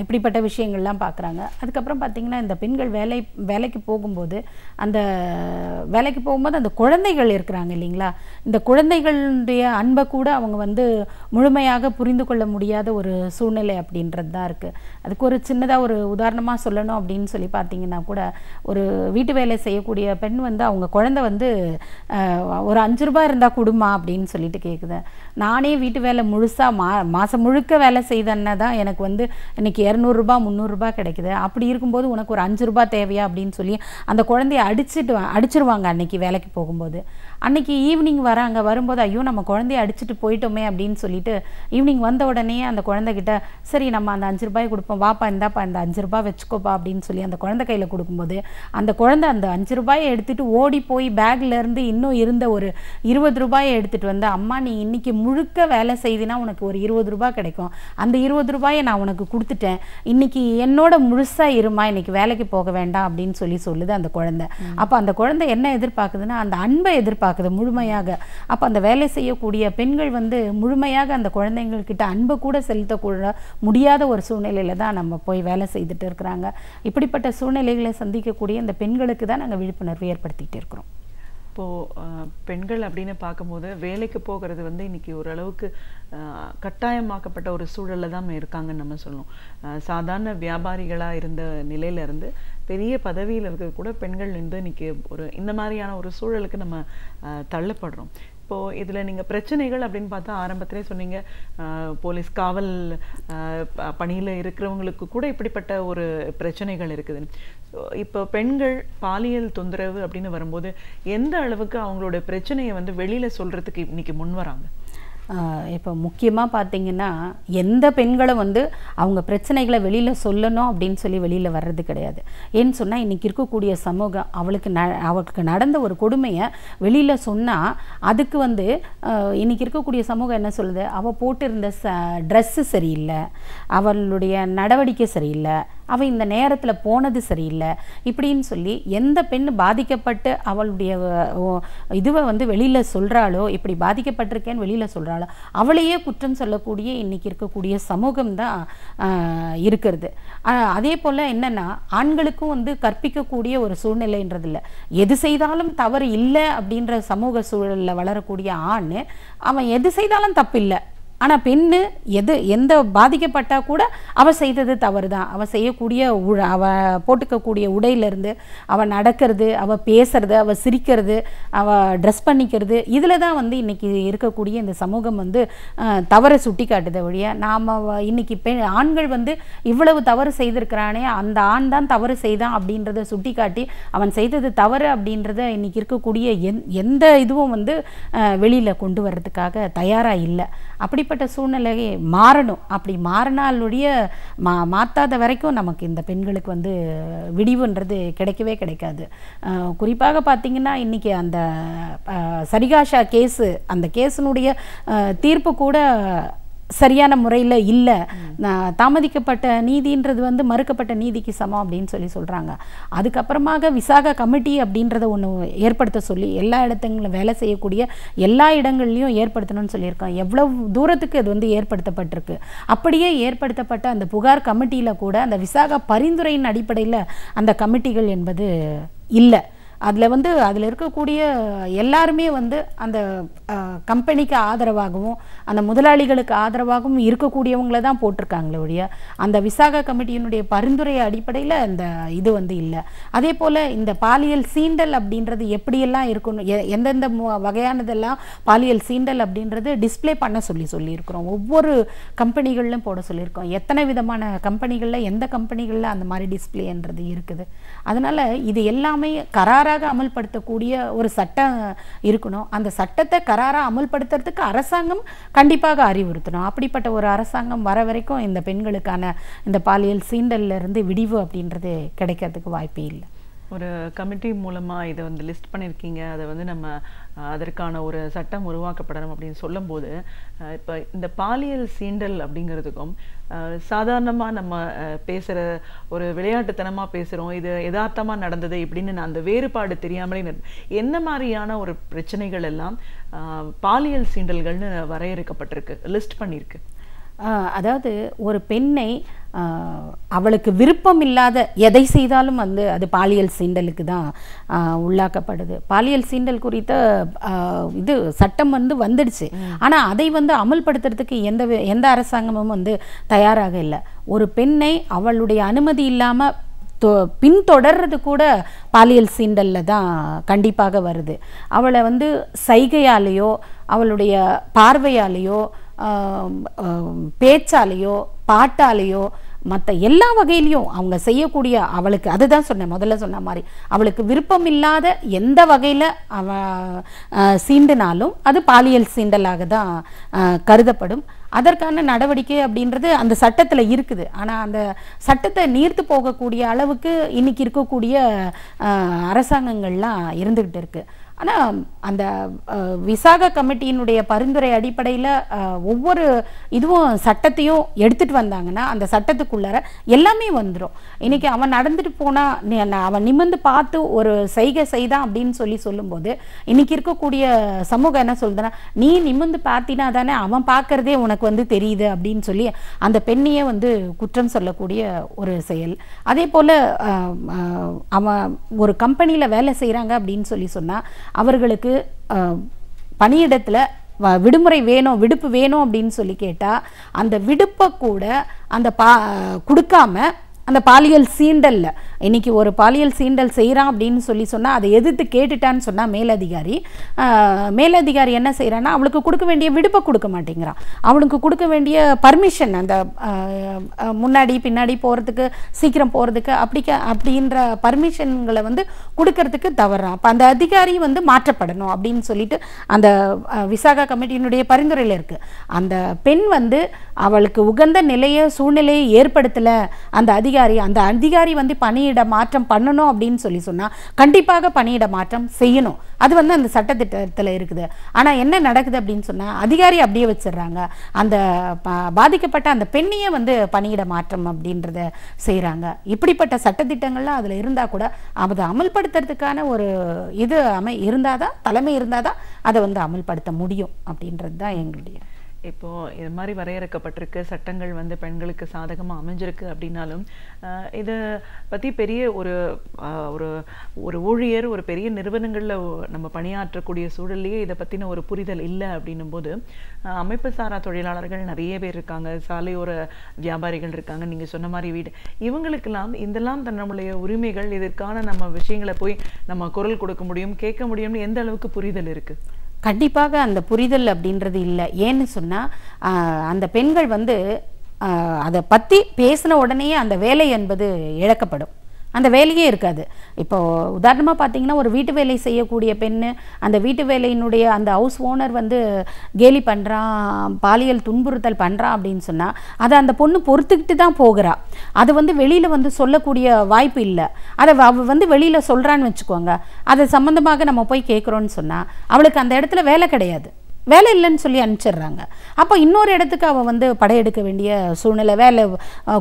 இப்படிப்பட்ட விஷயங்கள்லாம் பார்க்குறாங்க அதுக்கப்புறம் பார்த்திங்கன்னா இந்த பெண்கள் வேலை வேலைக்கு போகும்போது அந்த வேலைக்கு போகும்போது அந்த குழந்தைகள் இருக்கிறாங்க இல்லைங்களா இந்த குழந்தைகளுடைய அன்பை கூட அவங்க வந்து முழுமையாக புரிந்து கொள்ள முடியாத ஒரு சூழ்நிலை அப்படின்றது தான் இருக்குது அதுக்கு ஒரு சின்னதாக ஒரு உதாரணமாக சொல்லணும் அப்படின்னு சொல்லி பார்த்தீங்கன்னா கூட ஒரு வீட்டு வேலை செய்யக்கூடிய பெண் வந்து அவங்க குழந்தை வந்து ஒரு அஞ்சு ரூபாய் இருந்தால் கொடுமா அப்படின்னு சொல்லிட்டு கேட்குது நானே வீட்டு வேலை முழுசாக மா மாதம் முழுக்க வேலை செய்தேன்னா தான் எனக்கு வந்து இன்றைக்கி இரநூறுபா முந்நூறுரூபா கிடைக்குது அப்படி இருக்கும்போது உனக்கு ஒரு அஞ்சு ரூபா தேவையா அப்படின்னு சொல்லி அந்த குழந்தைய அடிச்சுட்டு அடிச்சிருவாங்க அன்றைக்கி வேலைக்கு போகும்போது அன்றைக்கி ஈவினிங் அங்கே வரும்போது ஐயோ நம்ம குழந்தைய அடிச்சுட்டு போயிட்டோமே அப்படின்னு சொல்லிட்டு ஈவினிங் வந்த உடனே அந்த குழந்தைகிட்ட சரி நம்ம அந்த அஞ்சு ரூபாய் கொடுப்போம் வாப்பா இந்தாப்பா இந்த அஞ்சு ரூபாய் வச்சுக்கோப்பா அப்படின்னு சொல்லி அந்த குழந்தை கையில் கொடுக்கும்போது அந்த குழந்தை அந்த அஞ்சு ரூபாயை எடுத்துகிட்டு ஓடி போய் பேக்லேருந்து இன்னும் இருந்த ஒரு இருபது ரூபாயை எடுத்துகிட்டு வந்து அம்மா நீ இன்னைக்கு முழுக்க வேலை செய்தினா உனக்கு ஒரு இருபது ரூபாய் கிடைக்கும் அந்த இருபது ரூபாயை நான் உனக்கு கொடுத்துட்டேன் இன்றைக்கி என்னோட முழுசாக இருமா இன்றைக்கி வேலைக்கு போக வேண்டாம் அப்படின்னு சொல்லி சொல்லுது அந்த குழந்தை அப்போ அந்த குழந்தை என்ன எதிர்பார்க்குதுன்னா அந்த அன்பை எதிர்பார்க்க பார்க்குது முழுமையாக அப்போ அந்த வேலை செய்யக்கூடிய பெண்கள் வந்து முழுமையாக அந்த குழந்தைங்கள்கிட்ட அன்பு கூட செலுத்தக்கூட முடியாத ஒரு சூழ்நிலையில் தான் நம்ம போய் வேலை செய்துட்டு இருக்கிறாங்க இப்படிப்பட்ட சூழ்நிலைகளை சந்திக்கக்கூடிய அந்த பெண்களுக்கு தான் நாங்கள் விழிப்புணர்வு ஏற்படுத்திக்கிட்டு இருக்கிறோம் இப்போது பெண்கள் அப்படின்னு பார்க்கும்போது வேலைக்கு போகிறது வந்து இன்றைக்கி ஓரளவுக்கு கட்டாயமாக்கப்பட்ட ஒரு சூழலில் தான் இருக்காங்கன்னு நம்ம சொல்லணும் சாதாரண வியாபாரிகளாக இருந்த நிலையிலேருந்து பெரிய பதவியில் இருக்கிறது கூட பெண்கள் வந்து இன்றைக்கி ஒரு இந்த மாதிரியான ஒரு சூழலுக்கு நம்ம தள்ளப்படுறோம் இப்போது இதில் நீங்கள் பிரச்சனைகள் அப்படின்னு பார்த்தா ஆரம்பத்திலே சொன்னீங்க போலீஸ் காவல் பணியில் இருக்கிறவங்களுக்கு கூட இப்படிப்பட்ட ஒரு பிரச்சனைகள் இருக்குது ஸோ இப்போ பெண்கள் பாலியல் தொந்தரவு அப்படின்னு வரும்போது எந்த அளவுக்கு அவங்களோட பிரச்சனையை வந்து வெளியில் சொல்கிறதுக்கு இன்னைக்கு முன் வராங்க இப்போ முக்கியமாக பார்த்திங்கன்னா எந்த பெண்களும் வந்து அவங்க பிரச்சனைகளை வெளியில் சொல்லணும் அப்படின்னு சொல்லி வெளியில் வர்றது கிடையாது ஏன்னு சொன்னால் இன்றைக்கி இருக்கக்கூடிய சமூகம் அவளுக்கு ந அவளுக்கு நடந்த ஒரு கொடுமையை வெளியில் சொன்னால் அதுக்கு வந்து இன்றைக்கி இருக்கக்கூடிய சமூகம் என்ன சொல்லுது அவள் போட்டிருந்த ச ட்ரெஸ்ஸு சரியில்லை அவளுடைய நடவடிக்கை சரியில்லை அவள் இந்த நேரத்தில் போனது சரியில்லை இப்படின்னு சொல்லி எந்த பெண் பாதிக்கப்பட்டு அவளுடைய இதுவை வந்து வெளியில் சொல்கிறாளோ இப்படி பாதிக்கப்பட்டிருக்கேன்னு வெளியில் சொல்கிறாளோ அவளையே குற்றம் சொல்லக்கூடிய இன்றைக்கி இருக்கக்கூடிய சமூகம் தான் இருக்கிறது அதே போல் என்னென்னா ஆண்களுக்கும் வந்து கற்பிக்கக்கூடிய ஒரு சூழ்நிலைன்றது இல்லை எது செய்தாலும் தவறு இல்லை அப்படின்ற சமூக சூழலில் வளரக்கூடிய ஆண் அவன் எது செய்தாலும் தப்பில்லை ஆனால் பெண்ணு எது எந்த பாதிக்கப்பட்டால் கூட அவள் செய்தது தவறு தான் அவள் செய்யக்கூடிய உ அவள் போட்டுக்கக்கூடிய உடையிலேருந்து அவள் நடக்கிறது அவள் பேசுறது அவள் சிரிக்கிறது அவள் ட்ரெஸ் பண்ணிக்கிறது இதில் தான் வந்து இன்றைக்கி இருக்கக்கூடிய இந்த சமூகம் வந்து தவறை சுட்டி காட்டுது வழியாக நாம் இன்றைக்கி பெண் ஆண்கள் வந்து இவ்வளவு தவறு செய்திருக்கிறானே அந்த ஆண் தான் தவறு செய்தான் அப்படின்றத சுட்டி காட்டி அவன் செய்தது தவறு அப்படின்றத இன்றைக்கி இருக்கக்கூடிய எந் எந்த இதுவும் வந்து வெளியில் கொண்டு வர்றதுக்காக தயாராக இல்லை அப்படி இப்படிப்பட்ட சூழ்நிலையை மாறணும் அப்படி மாறினாலுடைய மா மாற்றாத வரைக்கும் நமக்கு இந்த பெண்களுக்கு வந்து விடிவுன்றது கிடைக்கவே கிடைக்காது குறிப்பாக பார்த்திங்கன்னா இன்றைக்கி அந்த சரிகாஷா கேஸு அந்த கேஸினுடைய தீர்ப்பு கூட சரியான முறையில் இல்லை தாமதிக்கப்பட்ட நீதின்றது வந்து மறுக்கப்பட்ட நீதிக்கு சமம் அப்படின்னு சொல்லி சொல்கிறாங்க அதுக்கப்புறமாக விசாக கமிட்டி அப்படின்றத ஒன்று ஏற்படுத்த சொல்லி எல்லா இடத்துங்களும் வேலை செய்யக்கூடிய எல்லா இடங்கள்லையும் ஏற்படுத்தணும்னு சொல்லியிருக்காங்க எவ்வளோ தூரத்துக்கு அது வந்து ஏற்படுத்தப்பட்டிருக்கு அப்படியே ஏற்படுத்தப்பட்ட அந்த புகார் கமிட்டியில் கூட அந்த விசாக பரிந்துரையின் அடிப்படையில் அந்த கமிட்டிகள் என்பது இல்லை அதில் வந்து அதில் இருக்கக்கூடிய எல்லாருமே வந்து அந்த கம்பெனிக்கு ஆதரவாகவும் அந்த முதலாளிகளுக்கு ஆதரவாகவும் இருக்கக்கூடியவங்கள தான் போட்டிருக்காங்களே ஒழிய அந்த விசாக கமிட்டியினுடைய பரிந்துரை அடிப்படையில் அந்த இது வந்து இல்லை அதே போல் இந்த பாலியல் சீண்டல் அப்படின்றது எப்படியெல்லாம் இருக்கணும் எந்தெந்த வகையானதெல்லாம் பாலியல் சீண்டல் அப்படின்றது டிஸ்பிளே பண்ண சொல்லி சொல்லியிருக்கிறோம் ஒவ்வொரு கம்பெனிகள்லையும் போட சொல்லியிருக்கோம் எத்தனை விதமான கம்பெனிகளில் எந்த கம்பெனிகளில் அந்த மாதிரி டிஸ்பிளேன்றது இருக்குது அதனால் இது எல்லாமே கரார் கராராக அமல்படுத்தக்கூடிய ஒரு சட்டம் இருக்கணும் அந்த சட்டத்தை கராராக அமல்படுத்துறதுக்கு அரசாங்கம் கண்டிப்பாக அறிவுறுத்தணும் அப்படிப்பட்ட ஒரு அரசாங்கம் வர வரைக்கும் இந்த பெண்களுக்கான இந்த பாலியல் இருந்து விடிவு அப்படின்றது கிடைக்கிறதுக்கு வாய்ப்பே இல்லை ஒரு கமிட்டி மூலமாக இதை வந்து லிஸ்ட் பண்ணியிருக்கீங்க அதை வந்து நம்ம அதற்கான ஒரு சட்டம் உருவாக்கப்படணும் அப்படின்னு சொல்லும்போது இப்போ இந்த பாலியல் சீண்டல் அப்படிங்கிறதுக்கும் சாதாரணமாக நம்ம பேசுகிற ஒரு விளையாட்டுத்தனமாக பேசுகிறோம் இது யதார்த்தமாக நடந்தது இப்படின்னு நான் அந்த வேறுபாடு தெரியாமலே என்ன மாதிரியான ஒரு பிரச்சனைகள் எல்லாம் பாலியல் சீண்டல்கள்னு வரையறுக்கப்பட்டிருக்கு லிஸ்ட் பண்ணியிருக்கு அதாவது ஒரு பெண்ணை அவளுக்கு விருப்பம் இல்லாத எதை செய்தாலும் வந்து அது பாலியல் சீண்டலுக்கு தான் உள்ளாக்கப்படுது பாலியல் சீண்டல் குறித்த இது சட்டம் வந்து வந்துடுச்சு ஆனால் அதை வந்து அமல்படுத்துறதுக்கு எந்த எந்த அரசாங்கமும் வந்து தயாராக இல்லை ஒரு பெண்ணை அவளுடைய அனுமதி இல்லாமல் பின்தொடர்றது கூட பாலியல் சீண்டலில் தான் கண்டிப்பாக வருது அவளை வந்து சைகையாலேயோ அவளுடைய பார்வையாலேயோ பேச்சாலேயோ பாட்டாலேயோ மற்ற எல்லா வகையிலையும் அவங்க செய்யக்கூடிய அவளுக்கு அதுதான் சொன்னேன் முதல்ல சொன்ன மாதிரி அவளுக்கு விருப்பம் இல்லாத எந்த வகையில் அவ சீண்டினாலும் அது பாலியல் சீண்டலாக தான் கருதப்படும் அதற்கான நடவடிக்கை அப்படின்றது அந்த சட்டத்தில் இருக்குது ஆனால் அந்த சட்டத்தை நீர்த்து போகக்கூடிய அளவுக்கு இன்னைக்கு இருக்கக்கூடிய அரசாங்கங்கள்லாம் இருந்துக்கிட்டு இருக்குது ஆனால் அந்த விசாக கமிட்டியினுடைய பரிந்துரை அடிப்படையில் ஒவ்வொரு இதுவும் சட்டத்தையும் எடுத்துகிட்டு வந்தாங்கன்னா அந்த சட்டத்துக்குள்ளார எல்லாமே வந்துடும் இன்றைக்கி அவன் நடந்துட்டு போனால் அவன் நிமிந்து பார்த்து ஒரு செய்கை செய்தான் அப்படின்னு சொல்லி சொல்லும்போது இன்றைக்கி இருக்கக்கூடிய சமூகம் என்ன சொல்லுதுன்னா நீ நிமிந்து பார்த்தினா தானே அவன் பார்க்குறதே உனக்கு வந்து தெரியுது அப்படின்னு சொல்லி அந்த பெண்ணையே வந்து குற்றம் சொல்லக்கூடிய ஒரு செயல் அதே போல் அவன் ஒரு கம்பெனியில் வேலை செய்கிறாங்க அப்படின்னு சொல்லி சொன்னால் அவர்களுக்கு பணியிடத்தில் விடுமுறை வேணும் விடுப்பு வேணும் அப்படின்னு சொல்லி கேட்டால் அந்த விடுப்பை கூட அந்த பா கொடுக்காம அந்த பாலியல் சீண்டலில் இன்றைக்கி ஒரு பாலியல் சீண்டல் செய்கிறான் அப்படின்னு சொல்லி சொன்னால் அதை எதிர்த்து கேட்டுட்டான்னு சொன்னால் மேலதிகாரி மேலதிகாரி என்ன செய்கிறான்னா அவளுக்கு கொடுக்க வேண்டிய விடுப்பை கொடுக்க மாட்டேங்கிறான் அவனுக்கு கொடுக்க வேண்டிய பர்மிஷன் அந்த முன்னாடி பின்னாடி போகிறதுக்கு சீக்கிரம் போகிறதுக்கு அப்படிக்க அப்படின்ற பர்மிஷன்களை வந்து கொடுக்கறதுக்கு தவறான் அப்போ அந்த அதிகாரி வந்து மாற்றப்படணும் அப்படின்னு சொல்லிட்டு அந்த விசாகா கமிட்டியினுடைய பரிந்துரையில் இருக்குது அந்த பெண் வந்து அவளுக்கு உகந்த நிலையை சூழ்நிலையை ஏற்படுத்தலை அந்த அதிகாரி அதிகாரி அந்த அதிகாரி வந்து பணியிட மாற்றம் பண்ணணும் அப்படின்னு சொல்லி சொன்னால் கண்டிப்பாக பணியிட மாற்றம் செய்யணும் அது வந்து அந்த சட்டத்திட்டத்தில் இருக்குது ஆனால் என்ன நடக்குது அப்படின்னு சொன்னால் அதிகாரி அப்படியே வச்சிடுறாங்க அந்த பாதிக்கப்பட்ட அந்த பெண்ணையே வந்து பணியிட மாற்றம் அப்படின்றத செய்கிறாங்க இப்படிப்பட்ட சட்டத்திட்டங்கள்லாம் அதில் இருந்தால் கூட அதை அமல்படுத்துறதுக்கான ஒரு இது அமை இருந்தால் தான் தலைமை இருந்தால் தான் அதை வந்து அமல்படுத்த முடியும் அப்படின்றது தான் எங்களுடைய இப்போது இது மாதிரி வரையறுக்கப்பட்டிருக்கு சட்டங்கள் வந்து பெண்களுக்கு சாதகமாக அமைஞ்சிருக்கு அப்படின்னாலும் இதை பற்றி பெரிய ஒரு ஒரு ஒரு ஊழியர் ஒரு பெரிய நிறுவனங்களில் நம்ம பணியாற்றக்கூடிய சூழல்லையே இதை பற்றின ஒரு புரிதல் இல்லை அப்படின்னும் போது அமைப்பு சாரா தொழிலாளர்கள் நிறைய பேர் இருக்காங்க சாலையோர வியாபாரிகள் இருக்காங்க நீங்கள் சொன்ன மாதிரி வீடு இவங்களுக்கெல்லாம் இதெல்லாம் நம்முடைய உரிமைகள் இதற்கான நம்ம விஷயங்களை போய் நம்ம குரல் கொடுக்க முடியும் கேட்க முடியும்னு எந்த அளவுக்கு புரிதல் இருக்குது கண்டிப்பாக அந்த புரிதல் அப்படின்றது இல்லை ஏன்னு சொன்னால் அந்த பெண்கள் வந்து அதை பற்றி பேசின உடனே அந்த வேலை என்பது இழக்கப்படும் அந்த வேலையே இருக்காது இப்போ உதாரணமாக பார்த்தீங்கன்னா ஒரு வீட்டு வேலை செய்யக்கூடிய பெண் அந்த வீட்டு வேலையினுடைய அந்த ஹவுஸ் ஓனர் வந்து கேலி பண்ணுறான் பாலியல் துன்புறுத்தல் பண்ணுறான் அப்படின்னு சொன்னால் அதை அந்த பொண்ணு பொறுத்துக்கிட்டு தான் போகிறா அது வந்து வெளியில் வந்து சொல்லக்கூடிய வாய்ப்பு இல்லை அதை அவ வந்து வெளியில் சொல்கிறான்னு வச்சுக்கோங்க அதை சம்மந்தமாக நம்ம போய் கேட்குறோன்னு சொன்னால் அவளுக்கு அந்த இடத்துல வேலை கிடையாது வேலை இல்லைன்னு சொல்லி அனுப்பிச்சிடுறாங்க அப்போ இன்னொரு இடத்துக்கு அவள் வந்து படையெடுக்க வேண்டிய சூழ்நிலை வேலை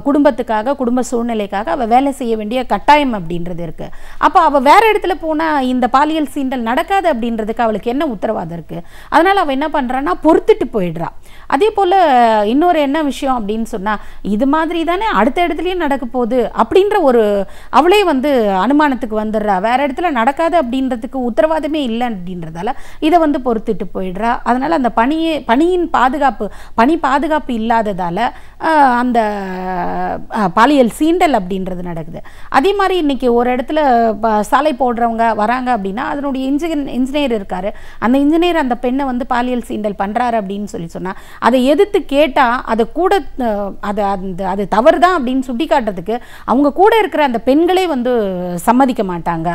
குடும்பத்துக்காக குடும்ப சூழ்நிலைக்காக அவள் வேலை செய்ய வேண்டிய கட்டாயம் அப்படின்றது இருக்குது அப்போ அவள் வேறு இடத்துல போனால் இந்த பாலியல் சீண்டல் நடக்காது அப்படின்றதுக்கு அவளுக்கு என்ன உத்தரவாதம் இருக்குது அதனால் அவள் என்ன பண்ணுறான்னா பொறுத்துட்டு போயிடுறா அதே போல் இன்னொரு என்ன விஷயம் அப்படின்னு சொன்னால் இது மாதிரி தானே அடுத்த இடத்துலையும் நடக்க போகுது அப்படின்ற ஒரு அவளே வந்து அனுமானத்துக்கு வந்துடுறா வேறு இடத்துல நடக்காது அப்படின்றதுக்கு உத்தரவாதமே இல்லை அப்படின்றதால இதை வந்து பொறுத்துட்டு போயிடுறா அதனால் அந்த பணியே பணியின் பாதுகாப்பு பணி பாதுகாப்பு இல்லாததால் அந்த பாலியல் சீண்டல் அப்படின்றது நடக்குது அதே மாதிரி இன்றைக்கி ஒரு இடத்துல சாலை போடுறவங்க வராங்க அப்படின்னா அதனுடைய இன்ஜின் இன்ஜினியர் இருக்கார் அந்த இன்ஜினியர் அந்த பெண்ணை வந்து பாலியல் சீண்டல் பண்ணுறாரு அப்படின்னு சொல்லி சொன்னால் அதை எதிர்த்து கேட்டால் அதை கூட அது அந்த அது தவறு தான் அப்படின்னு சுட்டி காட்டுறதுக்கு அவங்க கூட இருக்கிற அந்த பெண்களே வந்து சம்மதிக்க மாட்டாங்க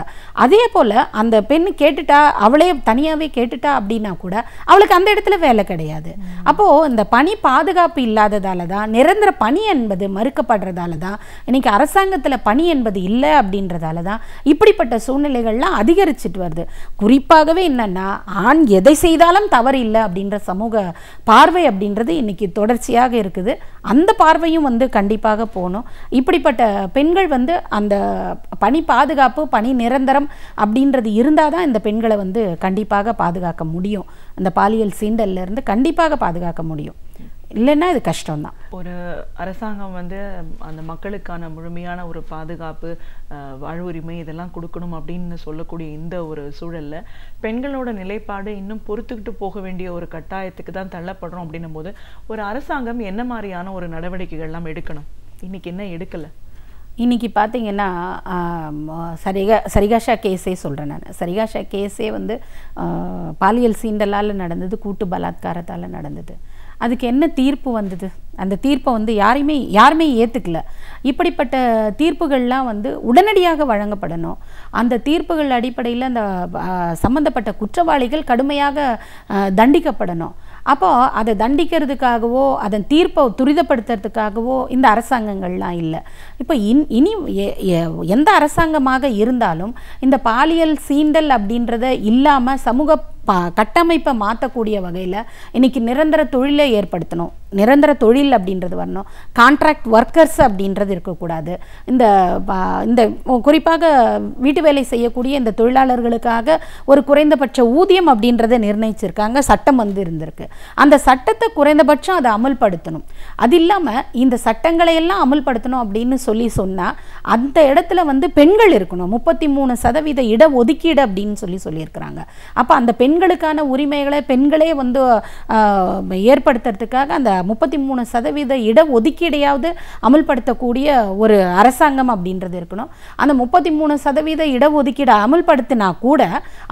அதே போல் அந்த பெண் கேட்டுட்டா அவளே தனியாகவே கேட்டுட்டா அப்படின்னா கூட அவளுக்கு அவங்களுக்கு அந்த இடத்துல வேலை கிடையாது அப்போது இந்த பணி பாதுகாப்பு இல்லாததால தான் நிரந்தர பணி என்பது மறுக்கப்படுறதால தான் இன்றைக்கி அரசாங்கத்தில் பணி என்பது இல்லை அப்படின்றதால தான் இப்படிப்பட்ட சூழ்நிலைகள்லாம் அதிகரிச்சிட்டு வருது குறிப்பாகவே என்னென்னா ஆண் எதை செய்தாலும் தவறு இல்லை அப்படின்ற சமூக பார்வை அப்படின்றது இன்றைக்கி தொடர்ச்சியாக இருக்குது அந்த பார்வையும் வந்து கண்டிப்பாக போகணும் இப்படிப்பட்ட பெண்கள் வந்து அந்த பணி பாதுகாப்பு பணி நிரந்தரம் அப்படின்றது இருந்தால் தான் இந்த பெண்களை வந்து கண்டிப்பாக பாதுகாக்க முடியும் அந்த பாலியல் சீண்டல்லேருந்து கண்டிப்பாக பாதுகாக்க முடியும் இல்லைன்னா இது கஷ்டம்தான் ஒரு அரசாங்கம் வந்து அந்த மக்களுக்கான முழுமையான ஒரு பாதுகாப்பு வாழ்வுரிமை இதெல்லாம் கொடுக்கணும் அப்படின்னு சொல்லக்கூடிய இந்த ஒரு சூழலில் பெண்களோட நிலைப்பாடு இன்னும் பொறுத்துக்கிட்டு போக வேண்டிய ஒரு கட்டாயத்துக்கு தான் தள்ளப்படுறோம் அப்படின்னும் போது ஒரு அரசாங்கம் என்ன மாதிரியான ஒரு நடவடிக்கைகள்லாம் எடுக்கணும் இன்னைக்கு என்ன எடுக்கலை இன்றைக்கி பார்த்தீங்கன்னா சரிகா சரிகாஷா கேஸே சொல்கிறேன் நான் சரிகாஷா கேஸே வந்து பாலியல் சீண்டலால் நடந்தது கூட்டு பலாத்காரத்தால் நடந்தது அதுக்கு என்ன தீர்ப்பு வந்தது அந்த தீர்ப்பை வந்து யாரையுமே யாருமே ஏற்றுக்கல இப்படிப்பட்ட தீர்ப்புகள்லாம் வந்து உடனடியாக வழங்கப்படணும் அந்த தீர்ப்புகள் அடிப்படையில் அந்த சம்மந்தப்பட்ட குற்றவாளிகள் கடுமையாக தண்டிக்கப்படணும் அப்போது அதை தண்டிக்கிறதுக்காகவோ அதன் தீர்ப்பை துரிதப்படுத்துறதுக்காகவோ இந்த அரசாங்கங்கள்லாம் இல்லை இப்போ இன் இனி எந்த அரசாங்கமாக இருந்தாலும் இந்த பாலியல் சீண்டல் அப்படின்றத இல்லாமல் சமூக பா கட்டமைப்பை மாற்றக்கூடிய வகையில் இன்றைக்கி நிரந்தர தொழிலை ஏற்படுத்தணும் நிரந்தர தொழில் அப்படின்றது வரணும் கான்ட்ராக்ட் ஒர்க்கர்ஸ் அப்படின்றது இருக்கக்கூடாது இந்த இந்த குறிப்பாக வீட்டு வேலை செய்யக்கூடிய இந்த தொழிலாளர்களுக்காக ஒரு குறைந்தபட்ச ஊதியம் அப்படின்றத நிர்ணயிச்சிருக்காங்க சட்டம் வந்து இருந்திருக்கு அந்த சட்டத்தை குறைந்தபட்சம் அதை அமல்படுத்தணும் அது இல்லாமல் இந்த சட்டங்களை எல்லாம் அமல்படுத்தணும் அப்படின்னு சொல்லி சொன்னால் அந்த இடத்துல வந்து பெண்கள் இருக்கணும் முப்பத்தி மூணு சதவீத இட ஒதுக்கீடு அப்படின்னு சொல்லி சொல்லியிருக்கிறாங்க அப்போ அந்த பெண் பெண்களுக்கான உரிமைகளை பெண்களே வந்து ஏற்படுத்துறதுக்காக அந்த முப்பத்தி மூணு சதவீத இட ஒதுக்கீடையாவது அமல்படுத்தக்கூடிய ஒரு அரசாங்கம் அப்படின்றது இருக்கணும் அந்த முப்பத்தி மூணு சதவீத இடஒதுக்கீடு அமல்படுத்தினா கூட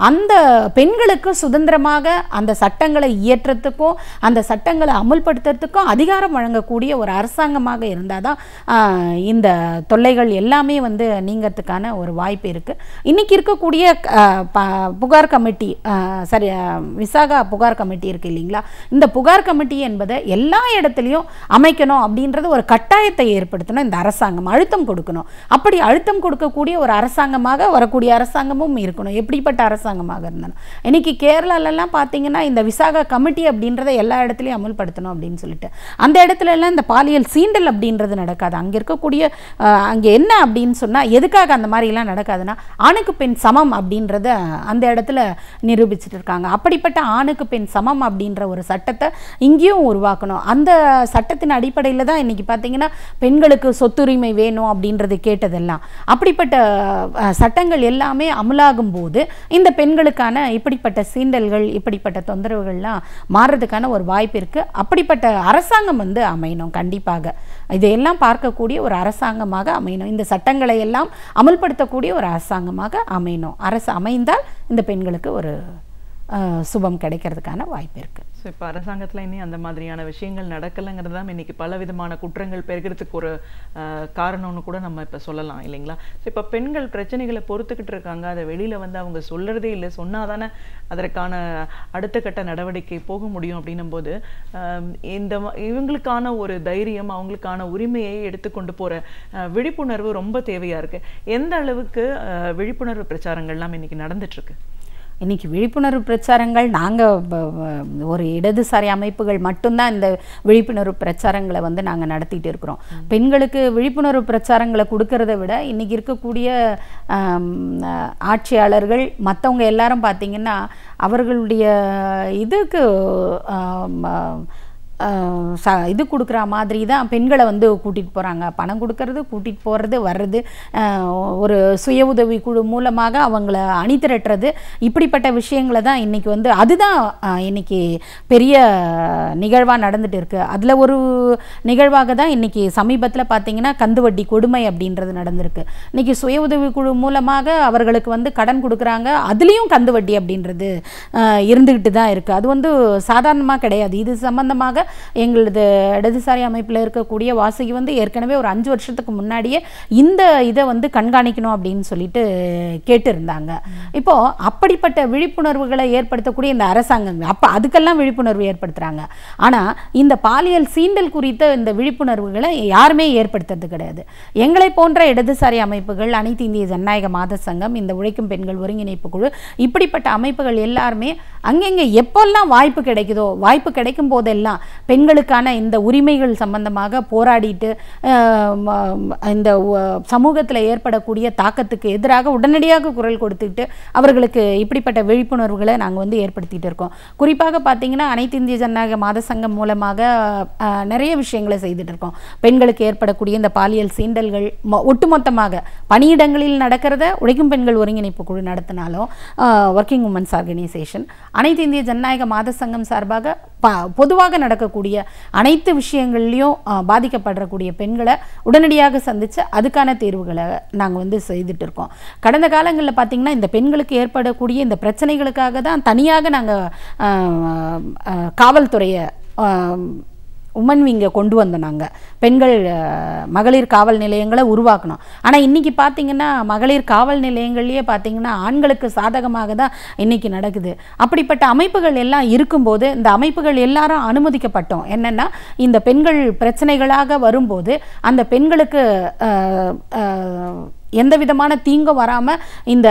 அந்த பெண்களுக்கு சுதந்திரமாக அந்த சட்டங்களை இயற்றத்துக்கும் அந்த சட்டங்களை அமல்படுத்துறதுக்கும் அதிகாரம் வழங்கக்கூடிய ஒரு அரசாங்கமாக இருந்தால் தான் இந்த தொல்லைகள் எல்லாமே வந்து நீங்கிறதுக்கான ஒரு வாய்ப்பு இருக்குது இன்றைக்கி இருக்கக்கூடிய புகார் கமிட்டி சரி விசாகா புகார் கமிட்டி இருக்குது இல்லைங்களா இந்த புகார் கமிட்டி என்பதை எல்லா இடத்துலையும் அமைக்கணும் அப்படின்றது ஒரு கட்டாயத்தை ஏற்படுத்தணும் இந்த அரசாங்கம் அழுத்தம் கொடுக்கணும் அப்படி அழுத்தம் கொடுக்கக்கூடிய ஒரு அரசாங்கமாக வரக்கூடிய அரசாங்கமும் இருக்கணும் எப்படிப்பட்ட அரசாங்கமாக இருந்தாலும் இன்றைக்கி கேரளாலலாம் பார்த்தீங்கன்னா இந்த விசாகா கமிட்டி அப்படின்றத எல்லா இடத்துலையும் அமல்படுத்தணும் அப்படின்னு சொல்லிட்டு அந்த இடத்துல எல்லாம் இந்த பாலியல் சீண்டல் அப்படின்றது நடக்காது அங்கே இருக்கக்கூடிய அங்கே என்ன அப்படின்னு சொன்னால் எதுக்காக அந்த மாதிரிலாம் நடக்காதுன்னா ஆணுக்கு பெண் சமம் அப்படின்றத அந்த இடத்துல நிரூபிச்சுட்டு இருக்காங்க அப்படிப்பட்ட ஆணுக்கு பெண் சமம் அப்படின்ற ஒரு சட்டத்தை இங்கேயும் உருவாக்கணும் அந்த சட்டத்தின் அடிப்படையில் தான் இன்றைக்கி பார்த்தீங்கன்னா பெண்களுக்கு சொத்துரிமை வேணும் அப்படின்றது கேட்டதெல்லாம் அப்படிப்பட்ட சட்டங்கள் எல்லாமே அமலாகும் போது இந்த பெண்களுக்கான இப்படிப்பட்ட சீண்டல்கள் இப்படிப்பட்ட தொந்தரவுகள்லாம் மாறுறதுக்கான ஒரு வாய்ப்பு இருக்குது அப்படிப்பட்ட அரசாங்கம் வந்து அமையணும் கண்டிப்பாக இதையெல்லாம் பார்க்கக்கூடிய ஒரு அரசாங்கமாக அமையணும் இந்த சட்டங்களை எல்லாம் அமல்படுத்தக்கூடிய ஒரு அரசாங்கமாக அமையணும் அரசு அமைந்தால் இந்த பெண்களுக்கு ஒரு சுபம் கிடைக்கிறதுக்கான வாய்ப்பு இருக்குது ஸோ இப்போ அரசாங்கத்தில் இனி அந்த மாதிரியான விஷயங்கள் நடக்கலைங்கிறது தான் இன்றைக்கி பல விதமான குற்றங்கள் பெருகிறதுக்கு ஒரு காரணம்னு கூட நம்ம இப்போ சொல்லலாம் இல்லைங்களா ஸோ இப்போ பெண்கள் பிரச்சனைகளை பொறுத்துக்கிட்டு இருக்காங்க அதை வெளியில் வந்து அவங்க சொல்கிறதே இல்லை சொன்னால் தானே அதற்கான அடுத்த கட்ட நடவடிக்கை போக முடியும் அப்படின்னும் போது இந்த இவங்களுக்கான ஒரு தைரியம் அவங்களுக்கான உரிமையை எடுத்துக்கொண்டு போகிற விழிப்புணர்வு ரொம்ப தேவையாக இருக்குது எந்த அளவுக்கு விழிப்புணர்வு பிரச்சாரங்கள்லாம் இன்றைக்கி நடந்துட்டுருக்கு இன்றைக்கி விழிப்புணர்வு பிரச்சாரங்கள் நாங்கள் ஒரு இடதுசாரி அமைப்புகள் மட்டும்தான் இந்த விழிப்புணர்வு பிரச்சாரங்களை வந்து நாங்கள் நடத்திட்டு இருக்கிறோம் பெண்களுக்கு விழிப்புணர்வு பிரச்சாரங்களை கொடுக்கறத விட இன்றைக்கி இருக்கக்கூடிய ஆட்சியாளர்கள் மற்றவங்க எல்லாரும் பார்த்திங்கன்னா அவர்களுடைய இதுக்கு ச இது கொடுக்குற மாதிரி தான் பெண்களை வந்து கூட்டிகிட்டு போகிறாங்க பணம் கொடுக்கறது கூட்டிகிட்டு போகிறது வர்றது ஒரு சுய உதவி குழு மூலமாக அவங்கள அணி திரட்டுறது இப்படிப்பட்ட விஷயங்களை தான் இன்றைக்கி வந்து அதுதான் இன்றைக்கி பெரிய நிகழ்வாக நடந்துகிட்டு இருக்குது அதில் ஒரு நிகழ்வாக தான் இன்றைக்கி சமீபத்தில் பார்த்திங்கன்னா கந்து வட்டி கொடுமை அப்படின்றது நடந்திருக்கு இன்றைக்கி சுய உதவி குழு மூலமாக அவர்களுக்கு வந்து கடன் கொடுக்குறாங்க அதுலேயும் கந்து வட்டி அப்படின்றது இருந்துக்கிட்டு தான் இருக்குது அது வந்து சாதாரணமாக கிடையாது இது சம்மந்தமாக எங்களது இடதுசாரி அமைப்பில் இருக்கக்கூடிய வாசகி வந்து ஏற்கனவே ஒரு அஞ்சு வருஷத்துக்கு முன்னாடியே இந்த இதை வந்து கண்காணிக்கணும் அப்படின்னு சொல்லிட்டு கேட்டிருந்தாங்க இப்போது அப்படிப்பட்ட விழிப்புணர்வுகளை ஏற்படுத்தக்கூடிய இந்த அரசாங்கங்கள் அப்போ அதுக்கெல்லாம் விழிப்புணர்வு ஏற்படுத்துகிறாங்க ஆனால் இந்த பாலியல் சீண்டல் குறித்த இந்த விழிப்புணர்வுகளை யாருமே ஏற்படுத்துறது கிடையாது எங்களை போன்ற இடதுசாரி அமைப்புகள் அனைத்து இந்திய ஜனநாயக மாத சங்கம் இந்த உழைக்கும் பெண்கள் ஒருங்கிணைப்பு குழு இப்படிப்பட்ட அமைப்புகள் எல்லாருமே அங்கங்கே எப்போல்லாம் வாய்ப்பு கிடைக்குதோ வாய்ப்பு கிடைக்கும் போதெல்லாம் பெண்களுக்கான இந்த உரிமைகள் சம்பந்தமாக போராடிட்டு இந்த சமூகத்தில் ஏற்படக்கூடிய தாக்கத்துக்கு எதிராக உடனடியாக குரல் கொடுத்துக்கிட்டு அவர்களுக்கு இப்படிப்பட்ட விழிப்புணர்வுகளை நாங்கள் வந்து ஏற்படுத்திகிட்டு இருக்கோம் குறிப்பாக பார்த்தீங்கன்னா அனைத்து இந்திய ஜனநாயக மாத சங்கம் மூலமாக நிறைய விஷயங்களை செய்துட்டு இருக்கோம் பெண்களுக்கு ஏற்படக்கூடிய இந்த பாலியல் சீண்டல்கள் ஒட்டுமொத்தமாக பணியிடங்களில் நடக்கிறத உழைக்கும் பெண்கள் ஒருங்கிணைப்பு குழு நடத்தினாலும் ஒர்க்கிங் உமன்ஸ் ஆர்கனைசேஷன் அனைத்து இந்திய ஜனநாயக மாத சங்கம் சார்பாக ப பொதுவாக நடக்கக்கூடிய அனைத்து விஷயங்கள்லையும் பாதிக்கப்படக்கூடிய பெண்களை உடனடியாக சந்தித்து அதுக்கான தேர்வுகளை நாங்கள் வந்து செய்துட்டு இருக்கோம் கடந்த காலங்களில் பார்த்திங்கன்னா இந்த பெண்களுக்கு ஏற்படக்கூடிய இந்த பிரச்சனைகளுக்காக தான் தனியாக நாங்கள் காவல்துறையை உமன் விங்கை கொண்டு வந்தோம் நாங்கள் பெண்கள் மகளிர் காவல் நிலையங்களை உருவாக்கணும் ஆனால் இன்னைக்கு பார்த்திங்கன்னா மகளிர் காவல் நிலையங்கள்லேயே பார்த்தீங்கன்னா ஆண்களுக்கு சாதகமாக தான் இன்றைக்கி நடக்குது அப்படிப்பட்ட அமைப்புகள் எல்லாம் இருக்கும்போது இந்த அமைப்புகள் எல்லாரும் அனுமதிக்கப்பட்டோம் என்னென்னா இந்த பெண்கள் பிரச்சனைகளாக வரும்போது அந்த பெண்களுக்கு எந்த விதமான தீங்கும் வராமல் இந்த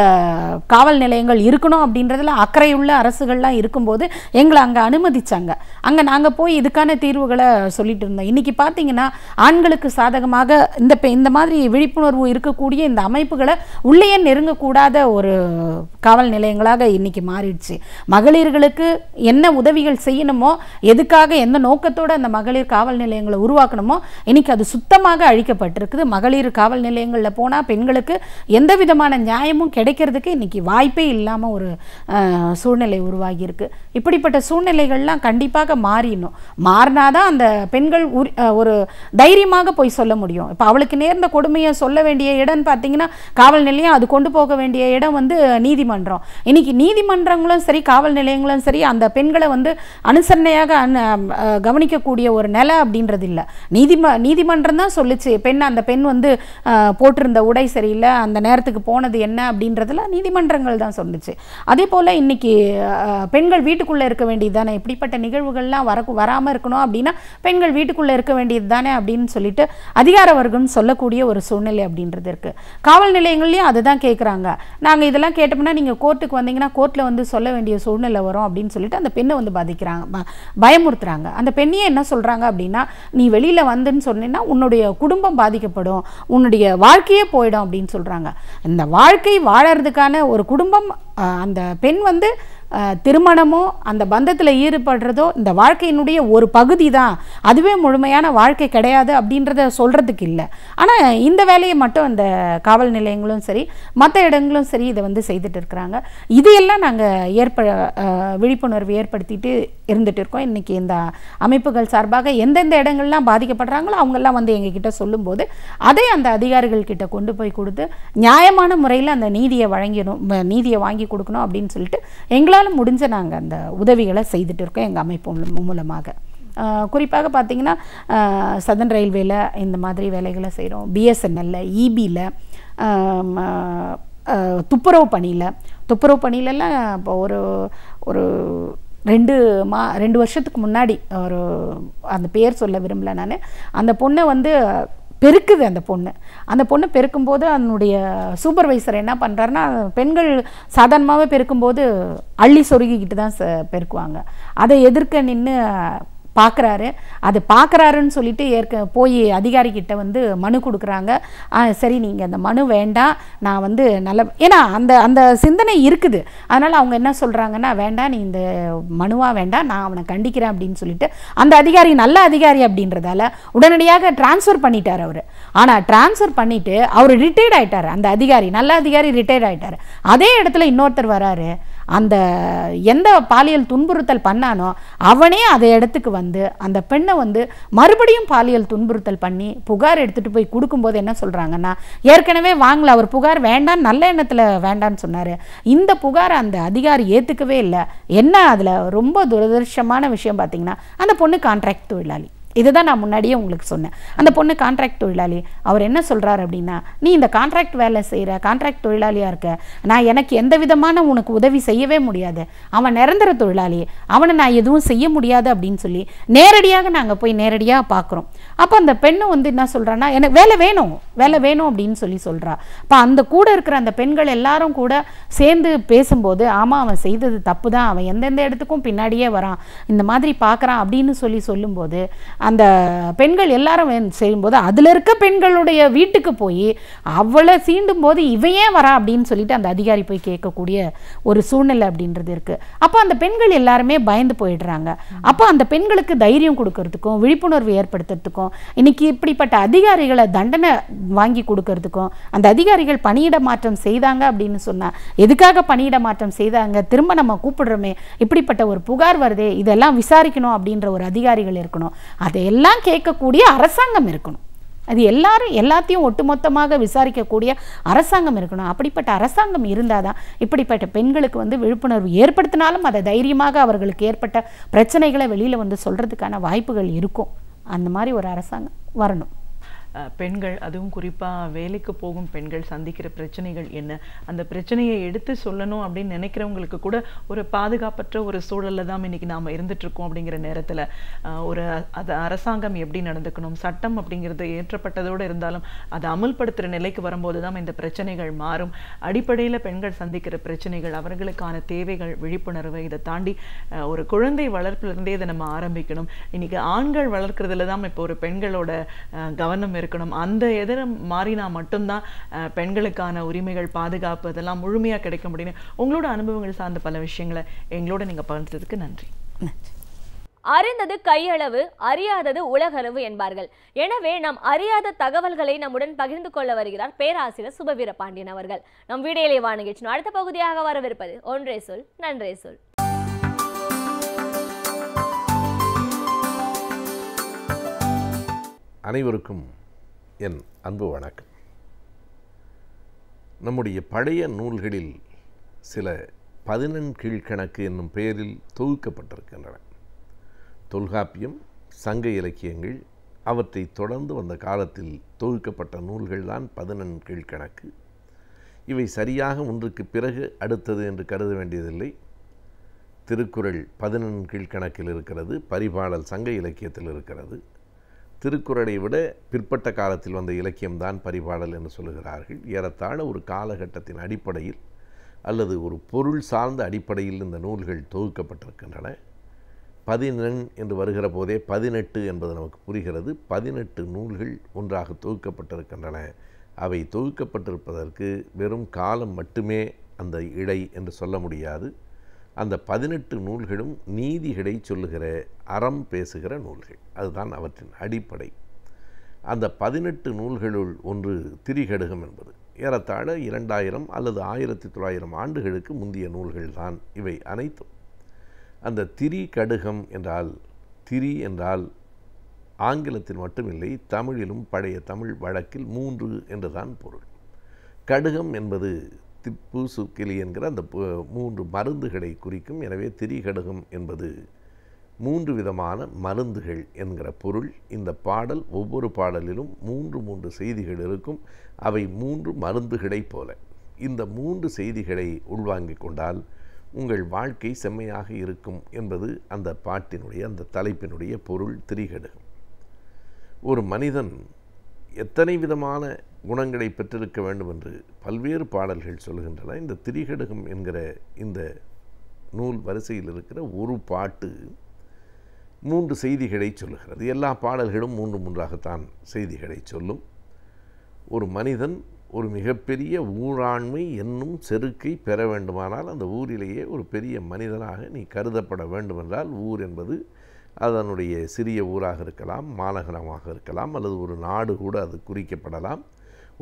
காவல் நிலையங்கள் இருக்கணும் அப்படின்றதுல அக்கறையுள்ள அரசுகள்லாம் இருக்கும்போது எங்களை அங்கே அனுமதித்தாங்க அங்கே நாங்கள் போய் இதுக்கான தீர்வுகளை சொல்லிட்டு இருந்தோம் இன்றைக்கி பார்த்தீங்கன்னா ஆண்களுக்கு சாதகமாக இந்த இந்த மாதிரி விழிப்புணர்வு இருக்கக்கூடிய இந்த அமைப்புகளை உள்ளேயே நெருங்கக்கூடாத ஒரு காவல் நிலையங்களாக இன்றைக்கி மாறிடுச்சு மகளிர்களுக்கு என்ன உதவிகள் செய்யணுமோ எதுக்காக எந்த நோக்கத்தோடு அந்த மகளிர் காவல் நிலையங்களை உருவாக்கணுமோ இன்றைக்கி அது சுத்தமாக அழிக்கப்பட்டிருக்குது மகளிர் காவல் நிலையங்களில் போனால் பெண்கள் அவங்களுக்கு எந்த விதமான நியாயமும் கிடைக்கிறதுக்கு இன்றைக்கி வாய்ப்பே இல்லாமல் ஒரு சூழ்நிலை உருவாகியிருக்கு இப்படிப்பட்ட சூழ்நிலைகள்லாம் கண்டிப்பாக மாறிடணும் மாறினா தான் அந்த பெண்கள் ஒரு தைரியமாக போய் சொல்ல முடியும் இப்போ அவளுக்கு நேர்ந்த கொடுமையை சொல்ல வேண்டிய இடம்னு பார்த்தீங்கன்னா காவல் நிலையம் அது கொண்டு போக வேண்டிய இடம் வந்து நீதிமன்றம் இன்னைக்கு நீதிமன்றங்களும் சரி காவல் நிலையங்களும் சரி அந்த பெண்களை வந்து அனுசரணையாக கவனிக்கக்கூடிய ஒரு நிலை அப்படின்றது இல்லை நீதிம நீதிமன்றம் தான் சொல்லிச்சு பெண் அந்த பெண் வந்து போட்டிருந்த உடை சரியில்லை அந்த நேரத்துக்கு போனது என்ன அப்படின்றதுல நீதிமன்றங்கள் தான் சொன்னிச்சு அதே போல் இன்றைக்கி பெண்கள் வீட்டுக்குள்ளே இருக்க வேண்டியது தானே இப்படிப்பட்ட நிகழ்வுகள்லாம் வர வராமல் இருக்கணும் அப்படின்னா பெண்கள் வீட்டுக்குள்ளே இருக்க வேண்டியது தானே அப்படின்னு சொல்லிட்டு அதிகார வர்க்கம் சொல்லக்கூடிய ஒரு சூழ்நிலை அப்படின்றது இருக்குது காவல் நிலையங்கள்லையும் அதுதான் கேட்குறாங்க நாங்கள் இதெல்லாம் கேட்டோம்னா நீங்கள் கோர்ட்டுக்கு வந்தீங்கன்னா கோர்ட்டில் வந்து சொல்ல வேண்டிய சூழ்நிலை வரும் அப்படின்னு சொல்லிட்டு அந்த பெண்ணை வந்து பாதிக்கிறாங்க பயமுறுத்துறாங்க அந்த பெண்ணையே என்ன சொல்கிறாங்க அப்படின்னா நீ வெளியில் வந்துன்னு சொன்னீங்கன்னா உன்னுடைய குடும்பம் பாதிக்கப்படும் உன்னுடைய வாழ்க்கையே போயிடும் அப்படின்னு சொல்கிறாங்க இந்த வாழ்க்கை வாழறதுக்கான ஒரு குடும்பம் அந்த பெண் வந்து திருமணமோ அந்த பந்தத்தில் ஈடுபடுறதோ இந்த வாழ்க்கையினுடைய ஒரு பகுதி தான் அதுவே முழுமையான வாழ்க்கை கிடையாது அப்படின்றத சொல்கிறதுக்கு இல்லை ஆனால் இந்த வேலையை மட்டும் அந்த காவல் நிலையங்களும் சரி மற்ற இடங்களும் சரி இதை வந்து செய்துட்டு இருக்கிறாங்க இதையெல்லாம் நாங்கள் ஏற்ப விழிப்புணர்வு ஏற்படுத்திட்டு இருந்துகிட்டு இருக்கோம் இன்றைக்கி இந்த அமைப்புகள் சார்பாக எந்தெந்த இடங்கள்லாம் பாதிக்கப்படுறாங்களோ அவங்கெல்லாம் வந்து எங்ககிட்ட சொல்லும்போது அதை அந்த அதிகாரிகள் கிட்ட கொண்டு போய் கொடுத்து நியாயமான முறையில் அந்த நீதியை வழங்கிடும் நீதியை வாங்கி கொடுக்கணும் அப்படின்னு சொல்லிட்டு எங்களால் எங்களால் முடிஞ்ச நாங்கள் அந்த உதவிகளை செய்துட்டு இருக்கோம் எங்கள் அமைப்பு மூலமாக குறிப்பாக பார்த்திங்கன்னா சதன் ரயில்வேல இந்த மாதிரி வேலைகளை செய்கிறோம் பிஎஸ்என்எல்ல இபியில் e துப்புரவு பணியில் துப்புரவு பணியிலலாம் இப்போ ஒரு ஒரு ரெண்டு மா ரெண்டு வருஷத்துக்கு முன்னாடி ஒரு அந்த பேர் சொல்ல விரும்பலை நான் அந்த பொண்ணை வந்து பெருக்குது அந்த பொண்ணு அந்த பொண்ணு பெருக்கும்போது அதனுடைய சூப்பர்வைசர் என்ன பண்ணுறாருன்னா பெண்கள் சாதாரணமாகவே பெருக்கும்போது அள்ளி சொருகிக்கிட்டு தான் பெருக்குவாங்க அதை எதிர்க்க நின்று பார்க்குறாரு அது பார்க்குறாருன்னு சொல்லிட்டு ஏற்க போய் அதிகாரிக்கிட்ட வந்து மனு கொடுக்குறாங்க சரி நீங்கள் அந்த மனு வேண்டாம் நான் வந்து நல்ல ஏன்னா அந்த அந்த சிந்தனை இருக்குது அதனால் அவங்க என்ன சொல்கிறாங்கன்னா வேண்டாம் நீ இந்த மனுவாக வேண்டாம் நான் அவனை கண்டிக்கிறேன் அப்படின்னு சொல்லிட்டு அந்த அதிகாரி நல்ல அதிகாரி அப்படின்றதால உடனடியாக டிரான்ஸ்ஃபர் பண்ணிட்டார் அவர் ஆனால் டிரான்ஸ்ஃபர் பண்ணிவிட்டு அவர் ரிட்டையர்ட் ஆகிட்டார் அந்த அதிகாரி நல்ல அதிகாரி ரிட்டையர்ட் ஆகிட்டார் அதே இடத்துல இன்னொருத்தர் வராரு அந்த எந்த பாலியல் துன்புறுத்தல் பண்ணானோ அவனே அதை இடத்துக்கு வந்து அந்த பெண்ணை வந்து மறுபடியும் பாலியல் துன்புறுத்தல் பண்ணி புகார் எடுத்துகிட்டு போய் கொடுக்கும்போது என்ன சொல்கிறாங்கன்னா ஏற்கனவே வாங்கல அவர் புகார் வேண்டாம் நல்ல எண்ணத்தில் வேண்டான்னு சொன்னார் இந்த புகார் அந்த அதிகாரி ஏற்றுக்கவே இல்லை என்ன அதில் ரொம்ப துரதிருஷ்டமான விஷயம் பார்த்திங்கன்னா அந்த பொண்ணு கான்ட்ராக்ட் தொழிலாளி இதுதான் நான் முன்னாடியே உங்களுக்கு சொன்னேன் அந்த பொண்ணு கான்ட்ராக்ட் தொழிலாளி அவர் என்ன சொல்கிறார் அப்படின்னா நீ இந்த கான்ட்ராக்ட் வேலை செய்கிற கான்ட்ராக்ட் தொழிலாளியாக இருக்க நான் எனக்கு எந்த விதமான உனக்கு உதவி செய்யவே முடியாது அவன் நிரந்தர தொழிலாளி அவனை நான் எதுவும் செய்ய முடியாது அப்படின்னு சொல்லி நேரடியாக நாங்கள் போய் நேரடியாக பார்க்குறோம் அப்போ அந்த பெண்ணு வந்து என்ன சொல்கிறான்னா எனக்கு வேலை வேணும் வேலை வேணும் அப்படின்னு சொல்லி சொல்கிறா அப்போ அந்த கூட இருக்கிற அந்த பெண்கள் எல்லாரும் கூட சேர்ந்து பேசும்போது ஆமாம் அவன் செய்தது தப்பு தான் அவன் எந்தெந்த இடத்துக்கும் பின்னாடியே வரான் இந்த மாதிரி பார்க்குறான் அப்படின்னு சொல்லி சொல்லும்போது அந்த பெண்கள் எல்லாரும் செய்யும்போது அதில் இருக்க பெண்களுடைய வீட்டுக்கு போய் அவ்வளோ சீண்டும் போது இவையே வரா அப்படின்னு சொல்லிட்டு அந்த அதிகாரி போய் கேட்கக்கூடிய ஒரு சூழ்நிலை அப்படின்றது இருக்குது அப்போ அந்த பெண்கள் எல்லாருமே பயந்து போயிடுறாங்க அப்போ அந்த பெண்களுக்கு தைரியம் கொடுக்கறதுக்கும் விழிப்புணர்வு ஏற்படுத்துறதுக்கும் இன்றைக்கி இப்படிப்பட்ட அதிகாரிகளை தண்டனை வாங்கி கொடுக்கறதுக்கும் அந்த அதிகாரிகள் பணியிட மாற்றம் செய்தாங்க அப்படின்னு சொன்னால் எதுக்காக பணியிட மாற்றம் செய்தாங்க திரும்ப நம்ம கூப்பிடுறோமே இப்படிப்பட்ட ஒரு புகார் வருதே இதெல்லாம் விசாரிக்கணும் அப்படின்ற ஒரு அதிகாரிகள் இருக்கணும் அதையெல்லாம் கேட்கக்கூடிய அரசாங்கம் இருக்கணும் அது எல்லாரும் எல்லாத்தையும் ஒட்டுமொத்தமாக விசாரிக்கக்கூடிய அரசாங்கம் இருக்கணும் அப்படிப்பட்ட அரசாங்கம் இருந்தால் தான் இப்படிப்பட்ட பெண்களுக்கு வந்து விழிப்புணர்வு ஏற்படுத்தினாலும் அதை தைரியமாக அவர்களுக்கு ஏற்பட்ட பிரச்சனைகளை வெளியில் வந்து சொல்கிறதுக்கான வாய்ப்புகள் இருக்கும் அந்த மாதிரி ஒரு அரசாங்கம் வரணும் பெண்கள் அதுவும் குறிப்பாக வேலைக்கு போகும் பெண்கள் சந்திக்கிற பிரச்சனைகள் என்ன அந்த பிரச்சனையை எடுத்து சொல்லணும் அப்படின்னு நினைக்கிறவங்களுக்கு கூட ஒரு பாதுகாப்பற்ற ஒரு சூழலில் தான் இன்றைக்கி நாம் இருந்துகிட்ருக்கோம் அப்படிங்கிற நேரத்தில் ஒரு அது அரசாங்கம் எப்படி நடந்துக்கணும் சட்டம் அப்படிங்கிறது ஏற்றப்பட்டதோடு இருந்தாலும் அதை அமுல்படுத்துகிற நிலைக்கு வரும்போது தான் இந்த பிரச்சனைகள் மாறும் அடிப்படையில் பெண்கள் சந்திக்கிற பிரச்சனைகள் அவர்களுக்கான தேவைகள் விழிப்புணர்வை இதை தாண்டி ஒரு குழந்தை வளர்ப்பிலிருந்தே இதை நம்ம ஆரம்பிக்கணும் இன்றைக்கி ஆண்கள் வளர்க்குறதுல தான் இப்போ ஒரு பெண்களோட கவனம் இருக்கணும் அந்த எதிரம் மாறினா மட்டும்தான் பெண்களுக்கான உரிமைகள் பாதுகாப்பு இதெல்லாம் முழுமையாக கிடைக்க முடியும் உங்களோட அனுபவங்கள் சார்ந்த பல விஷயங்களை எங்களோட நீங்கள் பகிர்ந்ததுக்கு நன்றி நன்றி அறிந்தது கையளவு அறியாதது உலகளவு என்பார்கள் எனவே நாம் அறியாத தகவல்களை நம்முடன் பகிர்ந்து கொள்ள வருகிறார் பேராசிரியர் சுபவீர பாண்டியன் அவர்கள் நம் வீடியோலே வாணிகிச்சின் அடுத்த பகுதியாக வரவிருப்பது ஒன்றே சொல் நன்றே சொல் அனைவருக்கும் என் அன்பு வணக்கம் நம்முடைய பழைய நூல்களில் சில பதினெண் கீழ்கணக்கு என்னும் பெயரில் தொகுக்கப்பட்டிருக்கின்றன தொல்காப்பியம் சங்க இலக்கியங்கள் அவற்றை தொடர்ந்து வந்த காலத்தில் தொகுக்கப்பட்ட நூல்கள்தான் பதினெண் கீழ்கணக்கு இவை சரியாக ஒன்றுக்கு பிறகு அடுத்தது என்று கருத வேண்டியதில்லை திருக்குறள் பதினெண் கீழ்கணக்கில் இருக்கிறது பரிபாடல் சங்க இலக்கியத்தில் இருக்கிறது திருக்குறளை விட பிற்பட்ட காலத்தில் வந்த இலக்கியம்தான் பரிபாடல் என்று சொல்லுகிறார்கள் ஏறத்தாழ ஒரு காலகட்டத்தின் அடிப்படையில் அல்லது ஒரு பொருள் சார்ந்த அடிப்படையில் இந்த நூல்கள் தொகுக்கப்பட்டிருக்கின்றன பதினெண் என்று வருகிற போதே பதினெட்டு என்பது நமக்கு புரிகிறது பதினெட்டு நூல்கள் ஒன்றாக தொகுக்கப்பட்டிருக்கின்றன அவை தொகுக்கப்பட்டிருப்பதற்கு வெறும் காலம் மட்டுமே அந்த இடை என்று சொல்ல முடியாது அந்த பதினெட்டு நூல்களும் நீதிகளை சொல்லுகிற அறம் பேசுகிற நூல்கள் அதுதான் அவற்றின் அடிப்படை அந்த பதினெட்டு நூல்களுள் ஒன்று திரிகடுகம் என்பது ஏறத்தாழ இரண்டாயிரம் அல்லது ஆயிரத்தி தொள்ளாயிரம் ஆண்டுகளுக்கு முந்தைய நூல்கள்தான் இவை அனைத்தும் அந்த திரி கடுகம் என்றால் திரி என்றால் ஆங்கிலத்தில் மட்டுமில்லை தமிழிலும் பழைய தமிழ் வழக்கில் மூன்று என்றுதான் பொருள் கடுகம் என்பது திப்பு சுக்கிலி என்கிற அந்த மூன்று மருந்துகளை குறிக்கும் எனவே திரிகடுகம் என்பது மூன்று விதமான மருந்துகள் என்கிற பொருள் இந்த பாடல் ஒவ்வொரு பாடலிலும் மூன்று மூன்று செய்திகள் இருக்கும் அவை மூன்று மருந்துகளைப் போல இந்த மூன்று செய்திகளை உள்வாங்கிக் கொண்டால் உங்கள் வாழ்க்கை செம்மையாக இருக்கும் என்பது அந்த பாட்டினுடைய அந்த தலைப்பினுடைய பொருள் திரிகடுகும் ஒரு மனிதன் எத்தனை விதமான குணங்களை பெற்றிருக்க வேண்டும் என்று பல்வேறு பாடல்கள் சொல்கின்றன இந்த திரிகடுகம் என்கிற இந்த நூல் வரிசையில் இருக்கிற ஒரு பாட்டு மூன்று செய்திகளை சொல்லுகிறது எல்லா பாடல்களும் மூன்று மூன்றாகத்தான் செய்திகளை சொல்லும் ஒரு மனிதன் ஒரு மிகப்பெரிய ஊராண்மை என்னும் செருக்கை பெற வேண்டுமானால் அந்த ஊரிலேயே ஒரு பெரிய மனிதனாக நீ கருதப்பட வேண்டுமென்றால் ஊர் என்பது அதனுடைய சிறிய ஊராக இருக்கலாம் மாநகரமாக இருக்கலாம் அல்லது ஒரு நாடு கூட அது குறிக்கப்படலாம்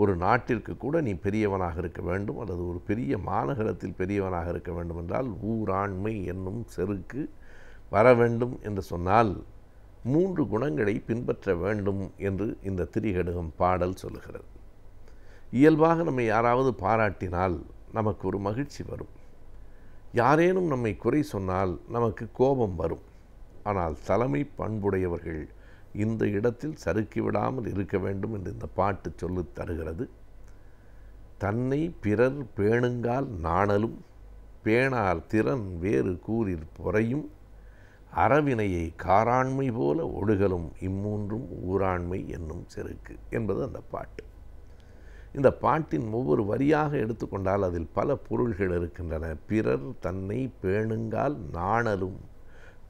ஒரு நாட்டிற்கு கூட நீ பெரியவனாக இருக்க வேண்டும் அல்லது ஒரு பெரிய மாநகரத்தில் பெரியவனாக இருக்க வேண்டுமென்றால் ஊராண்மை என்னும் செருக்கு வர வேண்டும் என்று சொன்னால் மூன்று குணங்களை பின்பற்ற வேண்டும் என்று இந்த திரிகடுகம் பாடல் சொல்கிறது இயல்பாக நம்மை யாராவது பாராட்டினால் நமக்கு ஒரு மகிழ்ச்சி வரும் யாரேனும் நம்மை குறை சொன்னால் நமக்கு கோபம் வரும் ஆனால் தலைமை பண்புடையவர்கள் இந்த இடத்தில் சறுக்கி விடாமல் இருக்க வேண்டும் என்று இந்த பாட்டு சொல்லி தருகிறது தன்னை பிறர் பேணுங்கால் நாணலும் பேணார் திறன் வேறு கூறிற் பொறையும் அறவினையை காராண்மை போல ஒழுகலும் இம்மூன்றும் ஊராண்மை என்னும் செருக்கு என்பது அந்த பாட்டு இந்த பாட்டின் ஒவ்வொரு வரியாக எடுத்துக்கொண்டால் அதில் பல பொருள்கள் இருக்கின்றன பிறர் தன்னை பேணுங்கால் நாணலும்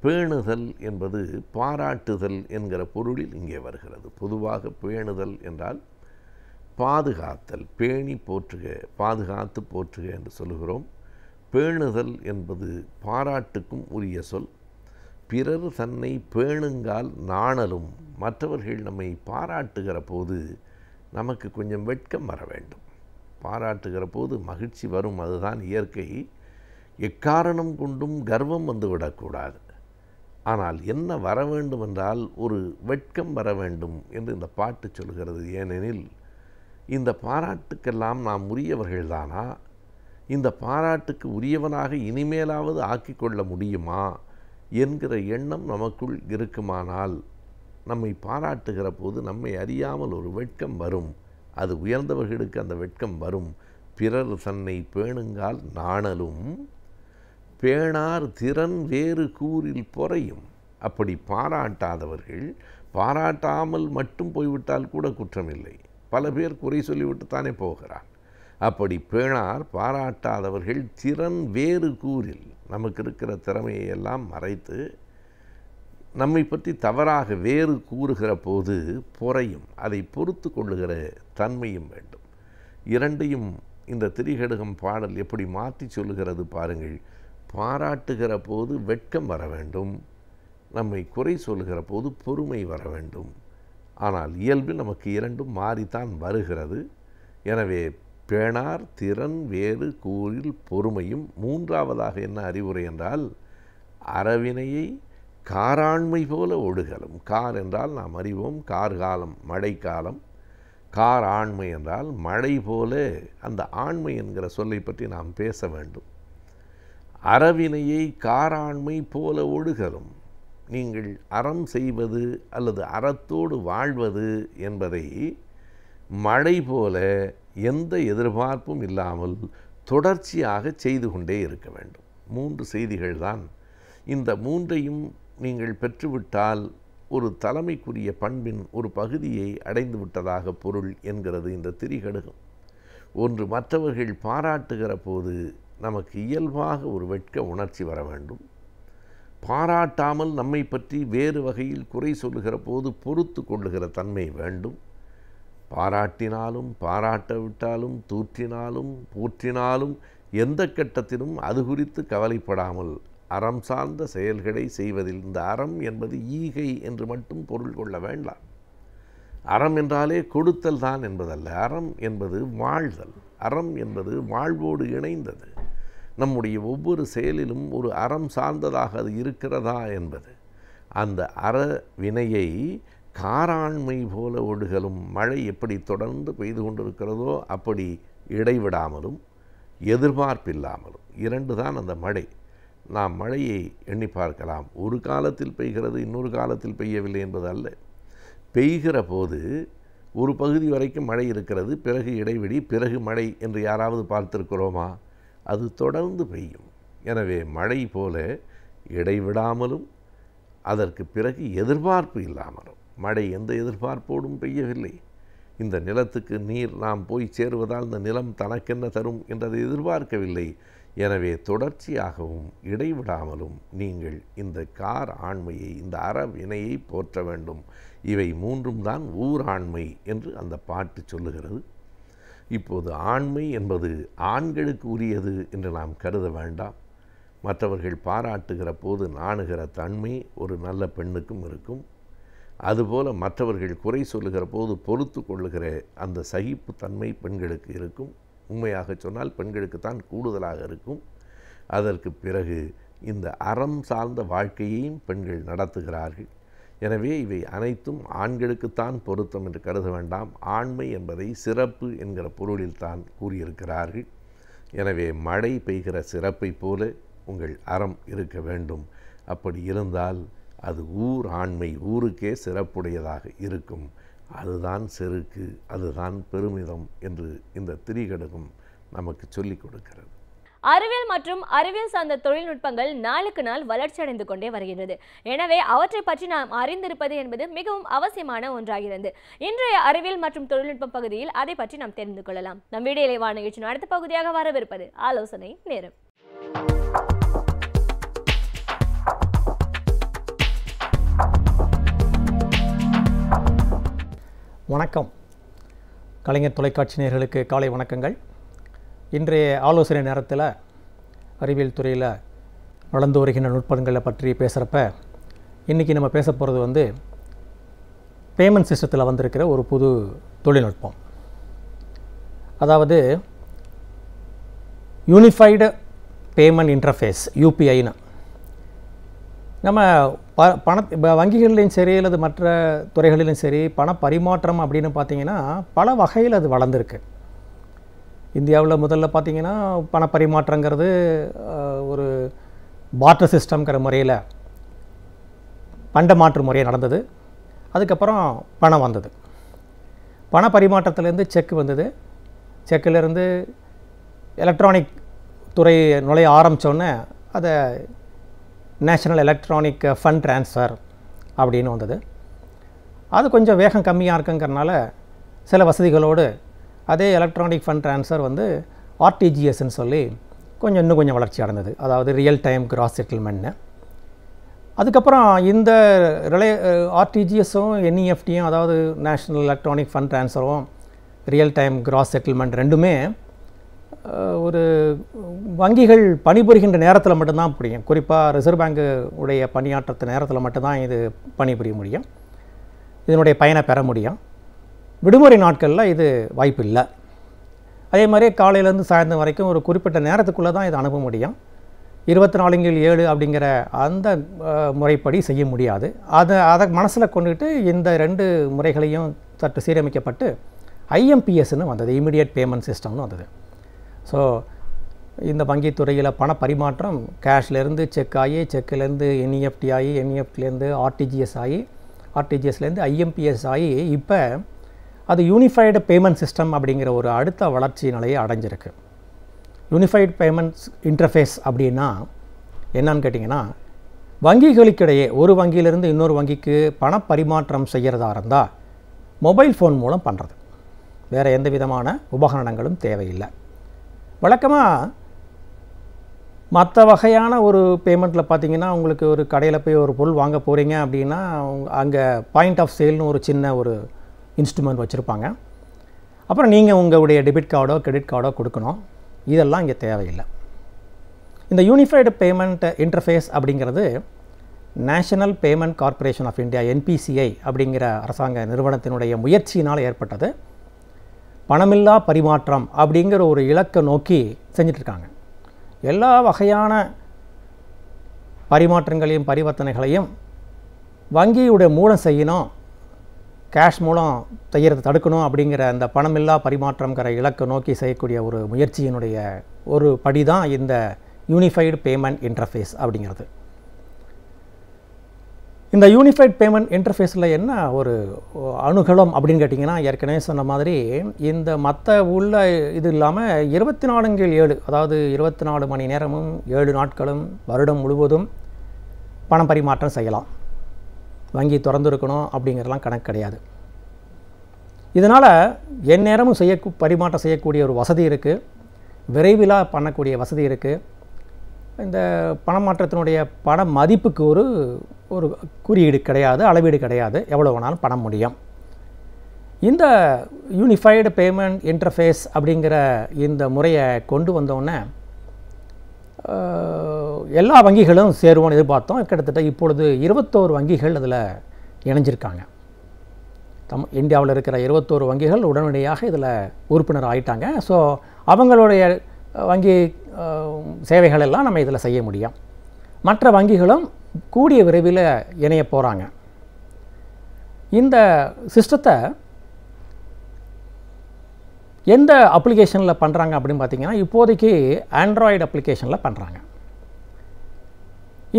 பேணுதல் என்பது பாராட்டுதல் என்கிற பொருளில் இங்கே வருகிறது பொதுவாக பேணுதல் என்றால் பாதுகாத்தல் பேணி போற்றுக பாதுகாத்து போற்றுக என்று சொல்கிறோம் பேணுதல் என்பது பாராட்டுக்கும் உரிய சொல் பிறர் தன்னை பேணுங்கால் நாணலும் மற்றவர்கள் நம்மை பாராட்டுகிற போது நமக்கு கொஞ்சம் வெட்கம் வர வேண்டும் பாராட்டுகிற போது மகிழ்ச்சி வரும் அதுதான் இயற்கை எக்காரணம் கொண்டும் கர்வம் வந்துவிடக்கூடாது ஆனால் என்ன வர வேண்டும் என்றால் ஒரு வெட்கம் வர வேண்டும் என்று இந்த பாட்டு சொல்கிறது ஏனெனில் இந்த பாராட்டுக்கெல்லாம் நாம் உரியவர்கள்தானா இந்த பாராட்டுக்கு உரியவனாக இனிமேலாவது ஆக்கிக்கொள்ள முடியுமா என்கிற எண்ணம் நமக்குள் இருக்குமானால் நம்மை பாராட்டுகிற போது நம்மை அறியாமல் ஒரு வெட்கம் வரும் அது உயர்ந்தவர்களுக்கு அந்த வெட்கம் வரும் பிறர் தன்னை பேணுங்கால் நாணலும் பேணார் திறன் வேறு கூறில் பொறையும் அப்படி பாராட்டாதவர்கள் பாராட்டாமல் மட்டும் போய்விட்டால் கூட குற்றமில்லை பல பேர் குறை சொல்லிவிட்டு தானே போகிறான் அப்படி பேணார் பாராட்டாதவர்கள் திறன் வேறு கூறில் நமக்கு இருக்கிற திறமையை எல்லாம் மறைத்து நம்மை பற்றி தவறாக வேறு கூறுகிற போது பொறையும் அதை பொறுத்து கொள்ளுகிற தன்மையும் வேண்டும் இரண்டையும் இந்த திரிகடுகம் பாடல் எப்படி மாற்றி சொல்லுகிறது பாருங்கள் பாராட்டுகிற போது வெட்கம் வர வேண்டும் நம்மை குறை சொல்லுகிற போது பொறுமை வர வேண்டும் ஆனால் இயல்பில் நமக்கு இரண்டும் மாறித்தான் வருகிறது எனவே பேணார் திறன் வேறு கூறில் பொறுமையும் மூன்றாவதாக என்ன அறிவுரை என்றால் அறவினையை காராண்மை போல ஒடுகலும் கார் என்றால் நாம் அறிவோம் கார்காலம் மழைக்காலம் கார் ஆண்மை என்றால் மழை போல அந்த ஆண்மை என்கிற சொல்லை பற்றி நாம் பேச வேண்டும் அறவினையை காராண்மை போல ஒடுகலும் நீங்கள் அறம் செய்வது அல்லது அறத்தோடு வாழ்வது என்பதை மழை போல எந்த எதிர்பார்ப்பும் இல்லாமல் தொடர்ச்சியாக செய்து கொண்டே இருக்க வேண்டும் மூன்று செய்திகள் தான் இந்த மூன்றையும் நீங்கள் பெற்றுவிட்டால் ஒரு தலைமைக்குரிய பண்பின் ஒரு பகுதியை அடைந்து விட்டதாக பொருள் என்கிறது இந்த திரிகடுகம் ஒன்று மற்றவர்கள் பாராட்டுகிற போது நமக்கு இயல்பாக ஒரு வெட்க உணர்ச்சி வர வேண்டும் பாராட்டாமல் நம்மை பற்றி வேறு வகையில் குறை சொல்லுகிற போது பொறுத்து கொள்ளுகிற தன்மை வேண்டும் பாராட்டினாலும் பாராட்டவிட்டாலும் தூற்றினாலும் போற்றினாலும் எந்த கட்டத்திலும் அது குறித்து கவலைப்படாமல் அறம் சார்ந்த செயல்களை செய்வதில் இந்த அறம் என்பது ஈகை என்று மட்டும் பொருள் கொள்ள வேண்டாம் அறம் என்றாலே கொடுத்தல் தான் என்பதல்ல அறம் என்பது வாழ்தல் அறம் என்பது வாழ்வோடு இணைந்தது நம்முடைய ஒவ்வொரு செயலிலும் ஒரு அறம் சார்ந்ததாக அது இருக்கிறதா என்பது அந்த அற வினையை காராண்மை போல ஒடுகலும் மழை எப்படி தொடர்ந்து பெய்து கொண்டிருக்கிறதோ அப்படி இடைவிடாமலும் எதிர்பார்ப்பில்லாமலும் இரண்டு தான் அந்த மழை நாம் மழையை எண்ணி பார்க்கலாம் ஒரு காலத்தில் பெய்கிறது இன்னொரு காலத்தில் பெய்யவில்லை என்பது அல்ல பெய்கிற போது ஒரு பகுதி வரைக்கும் மழை இருக்கிறது பிறகு இடைவெளி பிறகு மழை என்று யாராவது பார்த்திருக்கிறோமா அது தொடர்ந்து பெய்யும் எனவே மழை போல இடைவிடாமலும் அதற்கு பிறகு எதிர்பார்ப்பு இல்லாமலும் மழை எந்த எதிர்பார்ப்போடும் பெய்யவில்லை இந்த நிலத்துக்கு நீர் நாம் போய் சேருவதால் இந்த நிலம் தனக்கென்ன தரும் என்றதை எதிர்பார்க்கவில்லை எனவே தொடர்ச்சியாகவும் இடைவிடாமலும் நீங்கள் இந்த கார் ஆண்மையை இந்த வினையை போற்ற வேண்டும் இவை மூன்றும் தான் ஊராண்மை என்று அந்த பாட்டு சொல்லுகிறது இப்போது ஆண்மை என்பது ஆண்களுக்கு உரியது என்று நாம் கருத வேண்டாம் மற்றவர்கள் பாராட்டுகிற போது நாணுகிற தன்மை ஒரு நல்ல பெண்ணுக்கும் இருக்கும் அதுபோல் மற்றவர்கள் குறை சொல்லுகிற போது பொறுத்து கொள்ளுகிற அந்த தன்மை பெண்களுக்கு இருக்கும் உண்மையாக சொன்னால் பெண்களுக்கு தான் கூடுதலாக இருக்கும் அதற்கு பிறகு இந்த அறம் சார்ந்த வாழ்க்கையையும் பெண்கள் நடத்துகிறார்கள் எனவே இவை அனைத்தும் ஆண்களுக்குத்தான் பொருத்தம் என்று கருத வேண்டாம் ஆண்மை என்பதை சிறப்பு என்கிற பொருளில் தான் கூறியிருக்கிறார்கள் எனவே மழை பெய்கிற சிறப்பை போல உங்கள் அறம் இருக்க வேண்டும் அப்படி இருந்தால் அது ஊர் ஆண்மை ஊருக்கே சிறப்புடையதாக இருக்கும் அதுதான் செருக்கு அதுதான் பெருமிதம் என்று இந்த திரிகடகம் நமக்கு சொல்லிக் கொடுக்கிறது அறிவியல் மற்றும் அறிவியல் சார்ந்த தொழில்நுட்பங்கள் நாளுக்கு நாள் வளர்ச்சி அடைந்து கொண்டே வருகின்றது எனவே அவற்றை பற்றி நாம் அறிந்திருப்பது என்பது மிகவும் அவசியமான ஒன்றாகிறது இன்றைய அறிவியல் மற்றும் தொழில்நுட்பம் பகுதியில் அதை பற்றி நாம் தெரிந்து கொள்ளலாம் நம் வீடியோ நிகழ்ச்சியின் அடுத்த பகுதியாக வரவிருப்பது ஆலோசனை நேரம் வணக்கம் கலைஞர் தொலைக்காட்சி நேர்களுக்கு காலை வணக்கங்கள் இன்றைய ஆலோசனை நேரத்தில் அறிவியல் துறையில் வளர்ந்து வருகின்ற நுட்பங்களை பற்றி பேசுகிறப்ப இன்றைக்கி நம்ம பேச போகிறது வந்து பேமெண்ட் சிஸ்டத்தில் வந்திருக்கிற ஒரு புது தொழில்நுட்பம் அதாவது யூனிஃபைடு பேமெண்ட் இன்டர்ஃபேஸ் யூபிஐனா நம்ம ப பண இப்போ வங்கிகள்லையும் சரி அல்லது மற்ற துறைகளிலும் சரி பண பரிமாற்றம் அப்படின்னு பார்த்திங்கன்னா பல வகையில் அது வளர்ந்துருக்கு இந்தியாவில் முதல்ல பார்த்திங்கன்னா பண பரிமாற்றங்கிறது ஒரு பாட்டர் சிஸ்டம்ங்கிற முறையில் பண்ட மாற்று முறை நடந்தது அதுக்கப்புறம் பணம் வந்தது பண பரிமாற்றத்துலேருந்து செக் வந்தது செக்கிலேருந்து எலக்ட்ரானிக் துறை நுழைய ஆரம்பித்தோன்னே அதை நேஷ்னல் எலக்ட்ரானிக் ஃபண்ட் ட்ரான்ஸ்ஃபர் அப்படின்னு வந்தது அது கொஞ்சம் வேகம் கம்மியாக இருக்குங்கிறனால சில வசதிகளோடு அதே எலக்ட்ரானிக் ஃபண்ட் ட்ரான்ஸ்ஃபர் வந்து ஆர்டிஜிஎஸ்ன்னு சொல்லி கொஞ்சம் இன்னும் கொஞ்சம் வளர்ச்சி அடைந்தது அதாவது ரியல் டைம் கிராஸ் செட்டில்மெண்ட்னு அதுக்கப்புறம் இந்த ரிலே ஆர்டிஜிஎஸும் என்இஎஃப்டியும் e அதாவது நேஷ்னல் எலக்ட்ரானிக் ஃபண்ட் ட்ரான்ஸ்ஃபரும் ரியல் டைம் கிராஸ் செட்டில்மெண்ட் ரெண்டுமே ஒரு வங்கிகள் பணிபுரிகின்ற நேரத்தில் மட்டும்தான் புரியும் குறிப்பாக ரிசர்வ் பேங்கு உடைய பணியாற்றத்து நேரத்தில் மட்டும்தான் இது பணிபுரிய முடியும் இதனுடைய பயனை பெற முடியும் விடுமுறை நாட்களில் இது வாய்ப்பு இல்லை அதே மாதிரி காலையிலேருந்து சாயந்தரம் வரைக்கும் ஒரு குறிப்பிட்ட நேரத்துக்குள்ளே தான் இது அனுப்ப முடியும் இருபத்தி நாலுங்கள் ஏழு அப்படிங்கிற அந்த முறைப்படி செய்ய முடியாது அதை அதை மனசில் கொண்டுகிட்டு இந்த ரெண்டு முறைகளையும் சற்று சீரமைக்கப்பட்டு ஐஎம்பிஎஸ்ன்னு வந்தது இமீடியட் பேமெண்ட் சிஸ்டம்னு வந்தது ஸோ இந்த வங்கி துறையில் பண பரிமாற்றம் கேஷ்லேருந்து செக் ஆகி செக்கிலேருந்து என்இஎஃப்டி e ஆகி என்இஎஃப்டிலேருந்து e ஆர்டிஜிஎஸ் ஆகி ஆர்டிஜிஎஸ்லேருந்து ஐஎம்பிஎஸ் ஆகி இப்போ அது யூனிஃபைடு பேமெண்ட் சிஸ்டம் அப்படிங்கிற ஒரு அடுத்த வளர்ச்சி நிலையை அடைஞ்சிருக்கு யூனிஃபைடு பேமெண்ட்ஸ் இன்டர்ஃபேஸ் அப்படின்னா என்னன்னு கேட்டிங்கன்னா வங்கிகளுக்கிடையே ஒரு வங்கியிலிருந்து இன்னொரு வங்கிக்கு பண பரிமாற்றம் செய்கிறதா இருந்தால் மொபைல் ஃபோன் மூலம் பண்ணுறது வேறு எந்த விதமான உபகரணங்களும் தேவையில்லை வழக்கமாக மற்ற வகையான ஒரு பேமெண்ட்டில் பார்த்தீங்கன்னா உங்களுக்கு ஒரு கடையில் போய் ஒரு பொருள் வாங்க போகிறீங்க அப்படின்னா அங்கே பாயிண்ட் ஆஃப் சேல்னு ஒரு சின்ன ஒரு இன்ஸ்ட்ருமெண்ட் வச்சுருப்பாங்க அப்புறம் நீங்கள் உங்களுடைய டெபிட் கார்டோ கிரெடிட் கார்டோ கொடுக்கணும் இதெல்லாம் இங்கே தேவையில்லை இந்த யூனிஃபைடு பேமெண்ட் இன்டர்ஃபேஸ் அப்படிங்கிறது national payment corporation of India NPCI அப்படிங்கிற அரசாங்க நிறுவனத்தினுடைய முயற்சியினால் ஏற்பட்டது பணமில்லா பரிமாற்றம் அப்படிங்கிற ஒரு இலக்கை நோக்கி செஞ்சிட்ருக்காங்க எல்லா வகையான பரிமாற்றங்களையும் பரிவர்த்தனைகளையும் வங்கியுடைய மூலம் செய்யணும் கேஷ் மூலம் செய்கிறத தடுக்கணும் அப்படிங்கிற அந்த பணமில்லா பரிமாற்றங்கிற இலக்கை நோக்கி செய்யக்கூடிய ஒரு முயற்சியினுடைய ஒரு படி தான் இந்த யூனிஃபைடு பேமெண்ட் இன்டர்ஃபேஸ் அப்படிங்கிறது இந்த யூனிஃபைட் பேமெண்ட் இன்டர்ஃபேஸில் என்ன ஒரு அணுகலம் அப்படின்னு கேட்டிங்கன்னா ஏற்கனவே சொன்ன மாதிரி இந்த மற்ற உள்ள இது இல்லாமல் இருபத்தி நாலுங்கள் ஏழு அதாவது இருபத்தி நாலு மணி நேரமும் ஏழு நாட்களும் வருடம் முழுவதும் பணம் பரிமாற்றம் செய்யலாம் வங்கி திறந்துருக்கணும் அப்படிங்கிறலாம் கணக்கு கிடையாது இதனால் எந்நேரமும் செய்ய பரிமாற்றம் செய்யக்கூடிய ஒரு வசதி இருக்குது விரைவிலாக பண்ணக்கூடிய வசதி இருக்குது இந்த பணமாற்றத்தினுடைய பண மதிப்புக்கு ஒரு ஒரு குறியீடு கிடையாது அளவீடு கிடையாது எவ்வளோ வேணாலும் பண்ண முடியும் இந்த யூனிஃபைடு பேமெண்ட் இன்டர்ஃபேஸ் அப்படிங்கிற இந்த முறையை கொண்டு வந்தோடனே எல்லா வங்கிகளும் சேருவோன்னு எதிர்பார்த்தோம் கிட்டத்தட்ட இப்பொழுது இருபத்தோரு வங்கிகள் அதில் இணைஞ்சிருக்காங்க தம் இந்தியாவில் இருக்கிற இருபத்தோரு வங்கிகள் உடனடியாக இதில் உறுப்பினர் ஆகிட்டாங்க ஸோ அவங்களுடைய வங்கி சேவைகள் எல்லாம் நம்ம இதில் செய்ய முடியும் மற்ற வங்கிகளும் கூடிய விரைவில் இணைய போகிறாங்க இந்த சிஸ்டத்தை எந்த அப்ளிகேஷனில் பண்ணுறாங்க அப்படின்னு பார்த்திங்கன்னா இப்போதைக்கு ஆண்ட்ராய்டு அப்ளிகேஷனில் பண்ணுறாங்க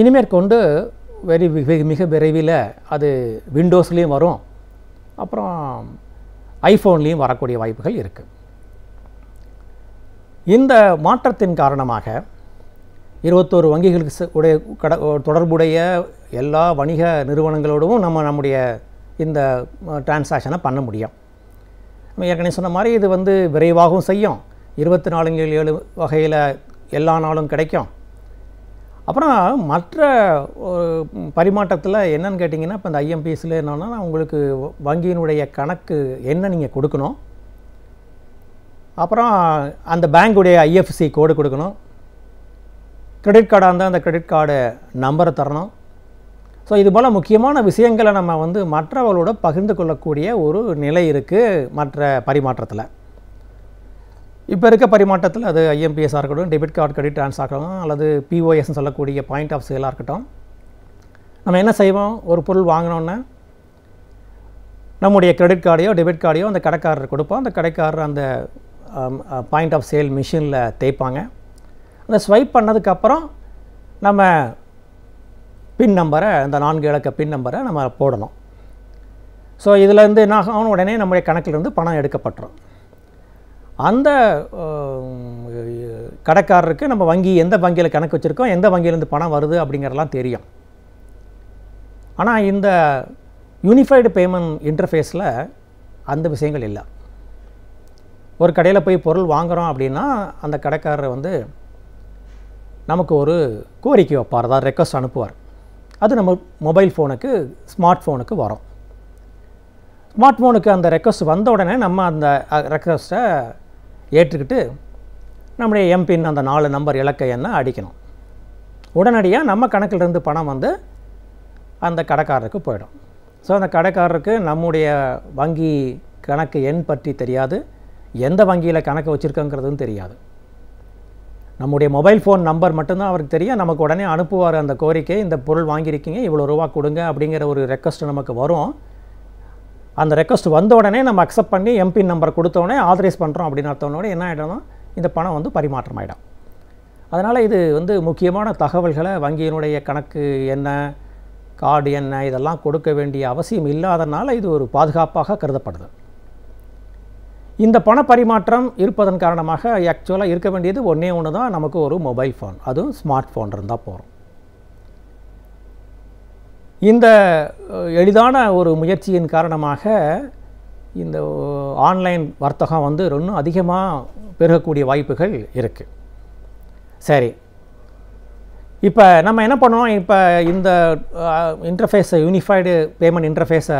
இனிமேல் கொண்டு வெரி மிக விரைவில் அது விண்டோஸ்லேயும் வரும் அப்புறம் ஐஃபோன்லேயும் வரக்கூடிய வாய்ப்புகள் இருக்குது இந்த மாற்றத்தின் காரணமாக இருபத்தோரு வங்கிகளுக்கு உடைய கட தொடர்புடைய எல்லா வணிக நிறுவனங்களோடவும் நம்ம நம்முடைய இந்த டிரான்சாக்ஷனை பண்ண முடியும் ஏற்கனவே சொன்ன மாதிரி இது வந்து விரைவாகவும் செய்யும் இருபத்தி நாலுங்க ஏழு வகையில் எல்லா நாளும் கிடைக்கும் அப்புறம் மற்ற பரிமாற்றத்தில் என்னென்னு கேட்டிங்கன்னா இப்போ இந்த ஐஎம்பிஎஸ்சில் என்னென்னா உங்களுக்கு வங்கியினுடைய கணக்கு என்ன நீங்கள் கொடுக்கணும் அப்புறம் அந்த பேங்க்குடைய ஐஎஃப்சி கோடு கொடுக்கணும் கிரெடிட் கார்டாக இருந்தால் அந்த கிரெடிட் கார்டு நம்பரை தரணும் ஸோ இது போல் முக்கியமான விஷயங்களை நம்ம வந்து மற்றவர்களோட பகிர்ந்து கொள்ளக்கூடிய ஒரு நிலை இருக்குது மற்ற பரிமாற்றத்தில் இப்போ இருக்க பரிமாற்றத்தில் அது ஐஎம்பிஎஸ்ஸாக இருக்கட்டும் டெபிட் கார்டு கிரெடிட் ட்ரான்ஸ் ஆகட்டும் அல்லது பிஓஎஸ்ன்னு சொல்லக்கூடிய பாயிண்ட் ஆஃப் சேலாக இருக்கட்டும் நம்ம என்ன செய்வோம் ஒரு பொருள் வாங்கினோன்னே நம்முடைய கிரெடிட் கார்டையோ டெபிட் கார்டையோ அந்த கடைக்காரர் கொடுப்போம் அந்த கடைக்காரர் அந்த பாயிண்ட் ஆஃப் சேல் மிஷினில் தேய்ப்பாங்க அந்த ஸ்வைப் பண்ணதுக்கப்புறம் நம்ம பின் நம்பரை அந்த நான்கு இலக்க பின் நம்பரை நம்ம போடணும் ஸோ இதிலேருந்து என்ன ஆகும் உடனே நம்முடைய கணக்கிலிருந்து பணம் எடுக்கப்பட்டுரும் அந்த கடைக்காரருக்கு நம்ம வங்கி எந்த வங்கியில் கணக்கு வச்சுருக்கோம் எந்த வங்கியிலேருந்து பணம் வருது அப்படிங்கிறலாம் தெரியும் ஆனால் இந்த யூனிஃபைடு பேமெண்ட் இன்டர்ஃபேஸில் அந்த விஷயங்கள் இல்லை ஒரு கடையில் போய் பொருள் வாங்குகிறோம் அப்படின்னா அந்த கடைக்காரர் வந்து நமக்கு ஒரு கோரிக்கை வைப்பார் அதாவது ரெக்வஸ்ட் அனுப்புவார் அது நம்ம மொபைல் ஃபோனுக்கு ஸ்மார்ட் ஃபோனுக்கு வரும் ஸ்மார்ட் ஃபோனுக்கு அந்த ரெக்வஸ்ட் வந்த உடனே நம்ம அந்த ரெக்வஸ்ட்டை ஏற்றுக்கிட்டு நம்முடைய எம்பின் அந்த நாலு நம்பர் இலக்கை என்ன அடிக்கணும் உடனடியாக நம்ம கணக்கிலிருந்து பணம் வந்து அந்த கடைக்காரருக்கு போயிடும் ஸோ அந்த கடைக்காரருக்கு நம்முடைய வங்கி கணக்கு எண் பற்றி தெரியாது எந்த வங்கியில் கணக்கு வச்சுருக்கோங்கிறதும் தெரியாது நம்முடைய மொபைல் ஃபோன் நம்பர் மட்டும்தான் அவருக்கு தெரியும் நமக்கு உடனே அனுப்புவார் அந்த கோரிக்கை இந்த பொருள் வாங்கியிருக்கீங்க இவ்வளோ ரூபா கொடுங்க அப்படிங்கிற ஒரு ரெக்வஸ்ட் நமக்கு வரும் அந்த ரெக்வஸ்ட் வந்த உடனே நம்ம அக்செப்ட் பண்ணி எம்பின் நம்பர் கொடுத்தோடனே ஆதரைஸ் பண்ணுறோம் அப்படின்னு அர்த்தவனோட என்ன ஆகிடும்னா இந்த பணம் வந்து பரிமாற்றம் ஆகிடும் அதனால் இது வந்து முக்கியமான தகவல்களை வங்கியினுடைய கணக்கு என்ன கார்டு என்ன இதெல்லாம் கொடுக்க வேண்டிய அவசியம் இல்லாதனால இது ஒரு பாதுகாப்பாக கருதப்படுது இந்த பண பரிமாற்றம் இருப்பதன் காரணமாக ஆக்சுவலாக இருக்க வேண்டியது ஒன்றே ஒன்று தான் நமக்கு ஒரு மொபைல் ஃபோன் அதுவும் ஸ்மார்ட் ஃபோன் இருந்தால் போகிறோம் இந்த எளிதான ஒரு முயற்சியின் காரணமாக இந்த ஆன்லைன் வர்த்தகம் வந்து இன்னும் அதிகமாக பெருகக்கூடிய வாய்ப்புகள் இருக்குது சரி இப்போ நம்ம என்ன பண்ணோம் இப்போ இந்த இன்டர்ஃபேஸை யூனிஃபைடு பேமெண்ட் இன்டர்ஃபேஸை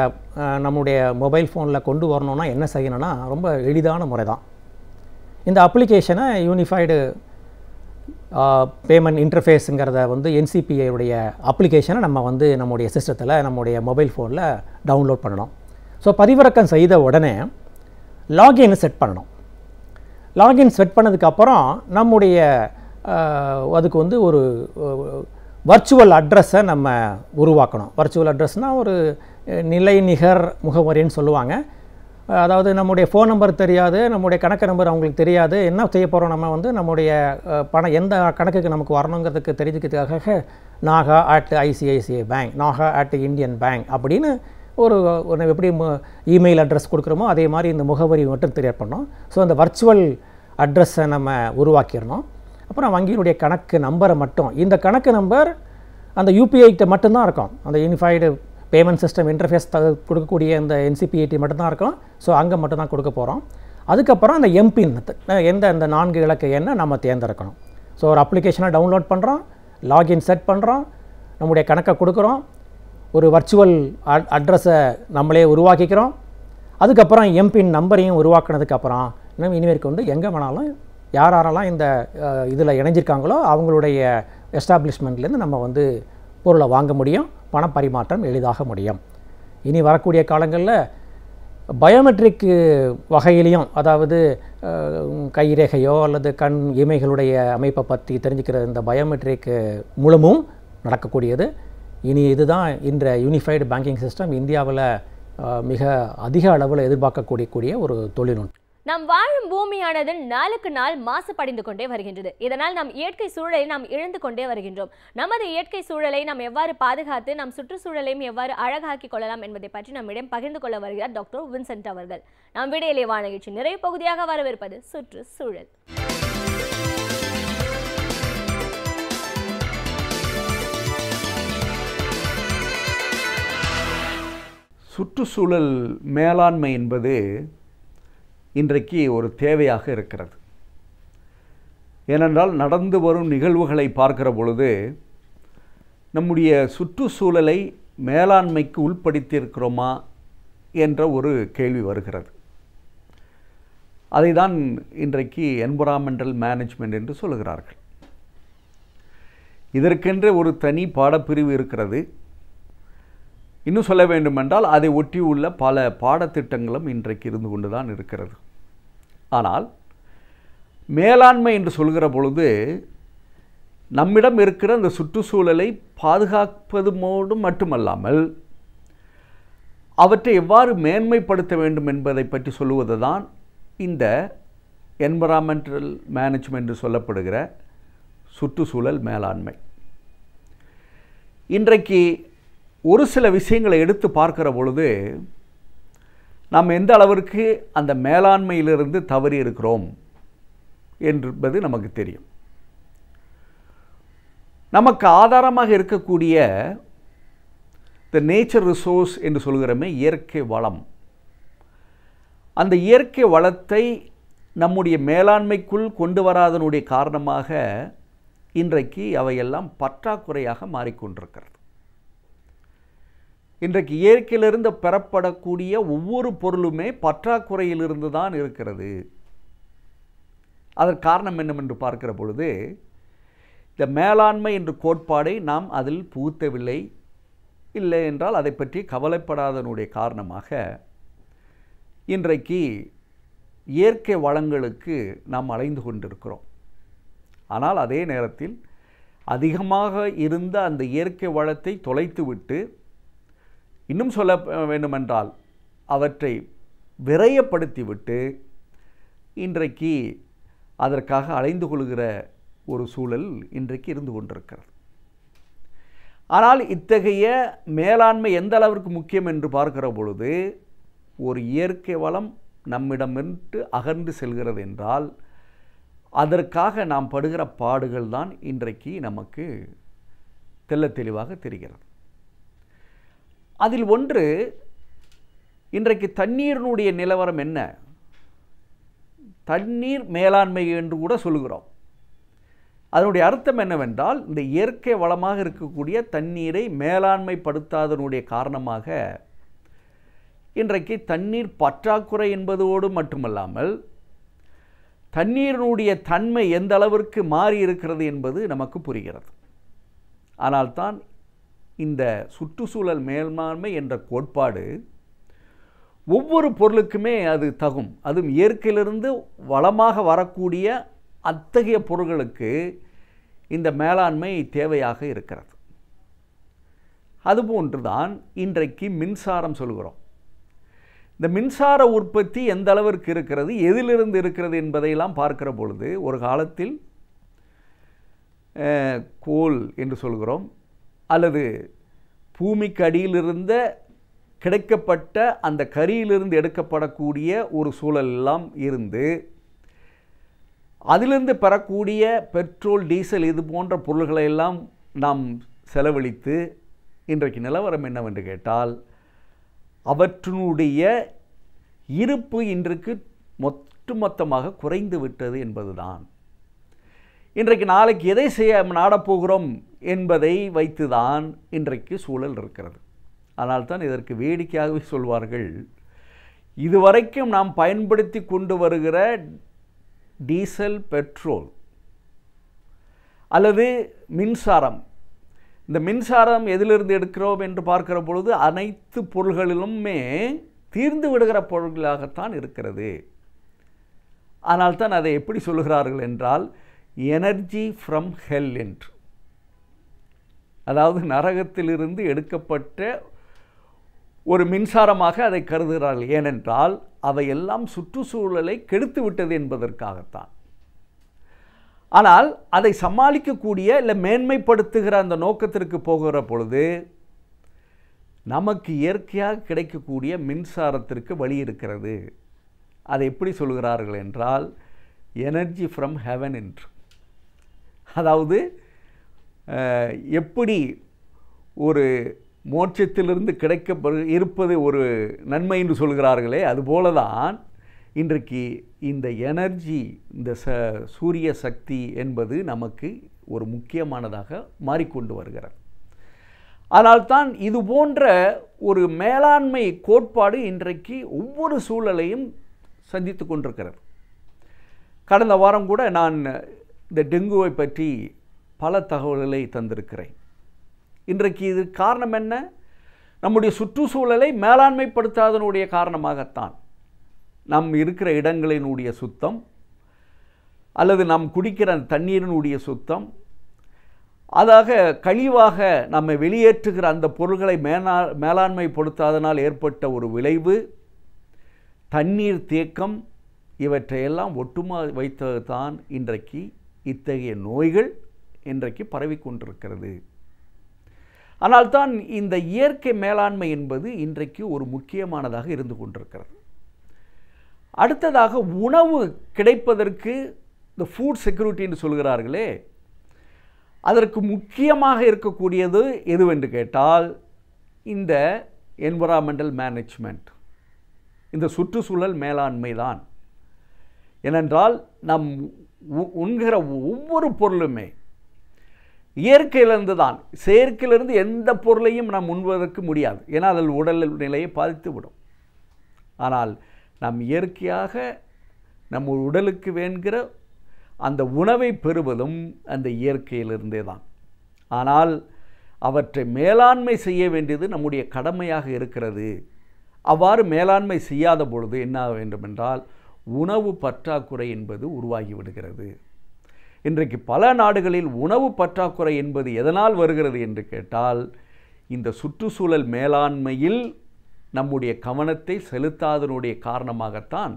நம்முடைய மொபைல் ஃபோனில் கொண்டு வரணும்னா என்ன செய்யணும்னா ரொம்ப எளிதான முறை தான் இந்த அப்ளிகேஷனை யூனிஃபைடு பேமெண்ட் இன்டர்ஃபேஸுங்கிறத வந்து என்சிபிஐடைய அப்ளிகேஷனை நம்ம வந்து நம்முடைய சிஸ்டத்தில் நம்முடைய மொபைல் ஃபோனில் டவுன்லோட் பண்ணணும் ஸோ பதிவிறக்கம் செய்த உடனே லாகின் செட் பண்ணணும் லாகின் செட் பண்ணதுக்கப்புறம் நம்முடைய அதுக்கு வந்து ஒரு வர்ச்சுவல் அட்ரஸை நம்ம உருவாக்கணும் வர்ச்சுவல் அட்ரஸ்னால் ஒரு நிலை நிகர் முகவரின்னு சொல்லுவாங்க அதாவது நம்முடைய ஃபோன் நம்பர் தெரியாது நம்முடைய கணக்கு நம்பர் அவங்களுக்கு தெரியாது என்ன செய்ய போகிறோம் நம்ம வந்து நம்முடைய பணம் எந்த கணக்குக்கு நமக்கு வரணுங்கிறதுக்கு தெரிஞ்சுக்கிறதுக்காக Naga at ICICI bank Naga at Indian bank அப்படின்னு ஒரு எப்படி இமெயில் அட்ரஸ் கொடுக்குறோமோ அதே மாதிரி இந்த முகவரி மட்டும் தெரியாது பண்ணோம் ஸோ அந்த வர்ச்சுவல் அட்ரஸை நம்ம உருவாக்கிடணும் அப்புறம் வங்கியினுடைய கணக்கு நம்பரை மட்டும் இந்த கணக்கு நம்பர் அந்த யூபிஐகிட்ட மட்டும்தான் இருக்கும் அந்த யூனிஃபைடு பேமெண்ட் சிஸ்டம் இன்டர்ஃபேஸ் த கொடுக்கக்கூடிய அந்த என்சிபிஐடி மட்டும்தான் இருக்கும் ஸோ அங்கே மட்டும்தான் கொடுக்க போகிறோம் அதுக்கப்புறம் அந்த எம்பின் எந்த அந்த நான்கு இலக்கு என்ன நம்ம தேர்ந்தெடுக்கணும் ஸோ ஒரு அப்ளிகேஷனை டவுன்லோட் பண்ணுறோம் லாகின் செட் பண்ணுறோம் நம்முடைய கணக்கை கொடுக்குறோம் ஒரு வர்ச்சுவல் அட் அட்ரஸை நம்மளே உருவாக்கிக்கிறோம் அதுக்கப்புறம் எம்பின் நம்பரையும் உருவாக்குனதுக்கப்புறம் இன்னும் இனிமேற்கு வந்து எங்கே வேணாலும் யார் யாரெல்லாம் இந்த இதில் இணைஞ்சிருக்காங்களோ அவங்களுடைய எஸ்டாப்ளிஷ்மெண்ட்லேருந்து நம்ம வந்து பொருளை வாங்க முடியும் பண பரிமாற்றம் எளிதாக முடியும் இனி வரக்கூடிய காலங்களில் பயோமெட்ரிக் வகையிலையும் அதாவது கைரேகையோ அல்லது கண் இமைகளுடைய அமைப்பை பற்றி தெரிஞ்சுக்கிற இந்த பயோமெட்ரிக் மூலமும் நடக்கக்கூடியது இனி இதுதான் இந்த யூனிஃபைடு பேங்கிங் சிஸ்டம் இந்தியாவில் மிக அதிக அளவில் எதிர்பார்க்கக்கூடிய கூடிய ஒரு தொழில்நுட்பம் நாம் வாழும் பூமியானது நாளுக்கு நாள் மாசுபடைந்து கொண்டே வருகின்றது இதனால் நம் இயற்கை சூழலை நாம் இழந்து கொண்டே வருகின்றோம் நமது இயற்கை சூழலை நாம் எவ்வாறு பாதுகாத்து நம் சுற்றுச்சூழலையும் எவ்வாறு அழகாக்கி கொள்ளலாம் என்பதை பற்றி நம்மிடம் பகிர்ந்து கொள்ள வருகிறார் டாக்டர் வின்சென்ட் அவர்கள் நம் விடையிலே வாழ நிகழ்ச்சி நிறைவு பகுதியாக வரவிருப்பது சுற்றுச்சூழல் சுற்றுச்சூழல் மேலாண்மை என்பது இன்றைக்கு ஒரு தேவையாக இருக்கிறது ஏனென்றால் நடந்து வரும் நிகழ்வுகளை பார்க்கிற பொழுது நம்முடைய சுற்றுச்சூழலை மேலாண்மைக்கு உள்படுத்தியிருக்கிறோமா என்ற ஒரு கேள்வி வருகிறது அதை தான் இன்றைக்கு என்விரான்மெண்டல் மேனேஜ்மெண்ட் என்று சொல்லுகிறார்கள் இதற்கென்று ஒரு தனி பாடப்பிரிவு இருக்கிறது இன்னும் சொல்ல வேண்டுமென்றால் அதை ஒட்டி உள்ள பல பாடத்திட்டங்களும் இன்றைக்கு இருந்து கொண்டு தான் இருக்கிறது ஆனால் மேலாண்மை என்று சொல்கிற பொழுது நம்மிடம் இருக்கிற அந்த சுற்றுச்சூழலை பாதுகாப்பது மூலம் மட்டுமல்லாமல் அவற்றை எவ்வாறு மேன்மைப்படுத்த வேண்டும் என்பதை பற்றி சொல்லுவது தான் இந்த என்வரான்மெண்டல் மேனேஜ்மெண்ட் என்று சொல்லப்படுகிற சுற்றுச்சூழல் மேலாண்மை இன்றைக்கு ஒரு சில விஷயங்களை எடுத்து பார்க்கிற பொழுது நாம் எந்த அளவிற்கு அந்த மேலாண்மையிலிருந்து தவறி இருக்கிறோம் என்பது நமக்கு தெரியும் நமக்கு ஆதாரமாக இருக்கக்கூடிய த நேச்சர் ரிசோர்ஸ் என்று சொல்கிறோமே இயற்கை வளம் அந்த இயற்கை வளத்தை நம்முடைய மேலாண்மைக்குள் கொண்டு வராதனுடைய காரணமாக இன்றைக்கு அவையெல்லாம் பற்றாக்குறையாக மாறிக்கொண்டிருக்கிறது இன்றைக்கு இயற்கையிலிருந்து பெறப்படக்கூடிய ஒவ்வொரு பொருளுமே பற்றாக்குறையிலிருந்து தான் இருக்கிறது அதற்கு காரணம் என்னவென்று பார்க்கிற பொழுது இந்த மேலாண்மை என்ற கோட்பாடை நாம் அதில் புகுத்தவில்லை இல்லை என்றால் அதை பற்றி கவலைப்படாதனுடைய காரணமாக இன்றைக்கு இயற்கை வளங்களுக்கு நாம் அலைந்து கொண்டிருக்கிறோம் ஆனால் அதே நேரத்தில் அதிகமாக இருந்த அந்த இயற்கை வளத்தை தொலைத்துவிட்டு இன்னும் சொல்ல வேண்டுமென்றால் அவற்றை விரயப்படுத்திவிட்டு இன்றைக்கு அதற்காக அலைந்து கொள்கிற ஒரு சூழல் இன்றைக்கு இருந்து கொண்டிருக்கிறது ஆனால் இத்தகைய மேலாண்மை எந்த அளவிற்கு முக்கியம் என்று பார்க்கிற பொழுது ஒரு இயற்கை வளம் நம்மிடமின்ட்டு அகன்று செல்கிறது என்றால் அதற்காக நாம் படுகிற பாடுகள் தான் இன்றைக்கு நமக்கு தெல்ல தெளிவாக தெரிகிறது அதில் ஒன்று இன்றைக்கு தண்ணீரினுடைய நிலவரம் என்ன தண்ணீர் மேலாண்மை என்று கூட சொல்கிறோம் அதனுடைய அர்த்தம் என்னவென்றால் இந்த இயற்கை வளமாக இருக்கக்கூடிய தண்ணீரை மேலாண்மைப்படுத்தாதனுடைய காரணமாக இன்றைக்கு தண்ணீர் பற்றாக்குறை என்பதோடு மட்டுமல்லாமல் தண்ணீரினுடைய தன்மை எந்த அளவிற்கு மாறி இருக்கிறது என்பது நமக்கு புரிகிறது ஆனால் தான் இந்த சுற்றுச்சூழல் மேல்மாண்மை என்ற கோட்பாடு ஒவ்வொரு பொருளுக்குமே அது தகும் அதுவும் இயற்கையிலிருந்து வளமாக வரக்கூடிய அத்தகைய பொருள்களுக்கு இந்த மேலாண்மை தேவையாக இருக்கிறது அதுபோன்று தான் இன்றைக்கு மின்சாரம் சொல்கிறோம் இந்த மின்சார உற்பத்தி எந்த அளவிற்கு இருக்கிறது எதிலிருந்து இருக்கிறது என்பதையெல்லாம் பார்க்கிற பொழுது ஒரு காலத்தில் கோல் என்று சொல்கிறோம் அல்லது பூமிக்கு அடியிலிருந்த கிடைக்கப்பட்ட அந்த கரியிலிருந்து எடுக்கப்படக்கூடிய ஒரு சூழல் எல்லாம் இருந்து அதிலிருந்து பெறக்கூடிய பெட்ரோல் டீசல் இது போன்ற பொருள்களையெல்லாம் நாம் செலவழித்து இன்றைக்கு நிலவரம் என்னவென்று கேட்டால் அவற்றினுடைய இருப்பு இன்றைக்கு மொத்தமாக குறைந்து விட்டது என்பதுதான் இன்றைக்கு நாளைக்கு எதை செய்ய நாடப்போகிறோம் என்பதை வைத்துதான் இன்றைக்கு சூழல் இருக்கிறது அதனால்தான் இதற்கு வேடிக்கையாகவே சொல்வார்கள் இதுவரைக்கும் நாம் பயன்படுத்தி கொண்டு வருகிற டீசல் பெட்ரோல் அல்லது மின்சாரம் இந்த மின்சாரம் எதிலிருந்து எடுக்கிறோம் என்று பார்க்கிற பொழுது அனைத்து பொருள்களிலுமே தீர்ந்து விடுகிற பொருள்களாகத்தான் இருக்கிறது ஆனால் தான் அதை எப்படி சொல்கிறார்கள் என்றால் எனர்ஜி ஃப்ரம் ஹெல் என்று அதாவது நரகத்திலிருந்து எடுக்கப்பட்ட ஒரு மின்சாரமாக அதை கருதுகிறார்கள் ஏனென்றால் அவையெல்லாம் சுற்றுச்சூழலை கெடுத்து விட்டது என்பதற்காகத்தான் ஆனால் அதை சமாளிக்கக்கூடிய இல்லை மேன்மைப்படுத்துகிற அந்த நோக்கத்திற்கு போகிற பொழுது நமக்கு இயற்கையாக கிடைக்கக்கூடிய மின்சாரத்திற்கு வழி இருக்கிறது அதை எப்படி சொல்கிறார்கள் என்றால் எனர்ஜி ஃப்ரம் ஹெவன் என்று அதாவது எப்படி ஒரு மோட்சத்திலிருந்து கிடைக்க இருப்பது ஒரு நன்மை என்று சொல்கிறார்களே அதுபோல தான் இன்றைக்கு இந்த எனர்ஜி இந்த ச சூரிய சக்தி என்பது நமக்கு ஒரு முக்கியமானதாக மாறிக்கொண்டு வருகிறது ஆனால் தான் இது போன்ற ஒரு மேலாண்மை கோட்பாடு இன்றைக்கு ஒவ்வொரு சூழலையும் சந்தித்து கொண்டிருக்கிறது கடந்த வாரம் கூட நான் இந்த டெங்குவை பற்றி பல தகவல்களை தந்திருக்கிறேன் இன்றைக்கு இது காரணம் என்ன நம்முடைய சுற்றுச்சூழலை மேலாண்மைப்படுத்தாதனுடைய காரணமாகத்தான் நம் இருக்கிற இடங்களினுடைய சுத்தம் அல்லது நாம் குடிக்கிற தண்ணீரினுடைய சுத்தம் அதாக கழிவாக நம்ம வெளியேற்றுகிற அந்த பொருள்களை மேலா மேலாண்மைப்படுத்தாதனால் ஏற்பட்ட ஒரு விளைவு தண்ணீர் தேக்கம் இவற்றையெல்லாம் ஒட்டுமா வைத்தது தான் இன்றைக்கு இத்தகைய நோய்கள் இன்றைக்கு பரவிக்கொண்டிருக்கிறது ஆனால் தான் இந்த இயற்கை மேலாண்மை என்பது இன்றைக்கு ஒரு முக்கியமானதாக இருந்து கொண்டிருக்கிறது அடுத்ததாக உணவு கிடைப்பதற்கு இந்த ஃபுட் செக்யூரிட்டின்னு சொல்கிறார்களே அதற்கு முக்கியமாக இருக்கக்கூடியது எதுவென்று கேட்டால் இந்த என்விரான்மெண்டல் மேனேஜ்மெண்ட் இந்த சுற்றுச்சூழல் மேலாண்மை தான் ஏனென்றால் நம் உண்கிற ஒவ்வொரு பொருளுமே இயற்கையிலிருந்து தான் செயற்கையிலிருந்து எந்த பொருளையும் நாம் உண்பதற்கு முடியாது ஏன்னா அதில் உடல் நிலையை பாதித்து விடும் ஆனால் நாம் இயற்கையாக நம் உடலுக்கு வேண்கிற அந்த உணவை பெறுவதும் அந்த இயற்கையிலிருந்தே தான் ஆனால் அவற்றை மேலாண்மை செய்ய வேண்டியது நம்முடைய கடமையாக இருக்கிறது அவ்வாறு மேலாண்மை செய்யாத பொழுது என்ன வேண்டுமென்றால் உணவு பற்றாக்குறை என்பது உருவாகிவிடுகிறது இன்றைக்கு பல நாடுகளில் உணவு பற்றாக்குறை என்பது எதனால் வருகிறது என்று கேட்டால் இந்த சுற்றுச்சூழல் மேலாண்மையில் நம்முடைய கவனத்தை செலுத்தாதனுடைய காரணமாகத்தான்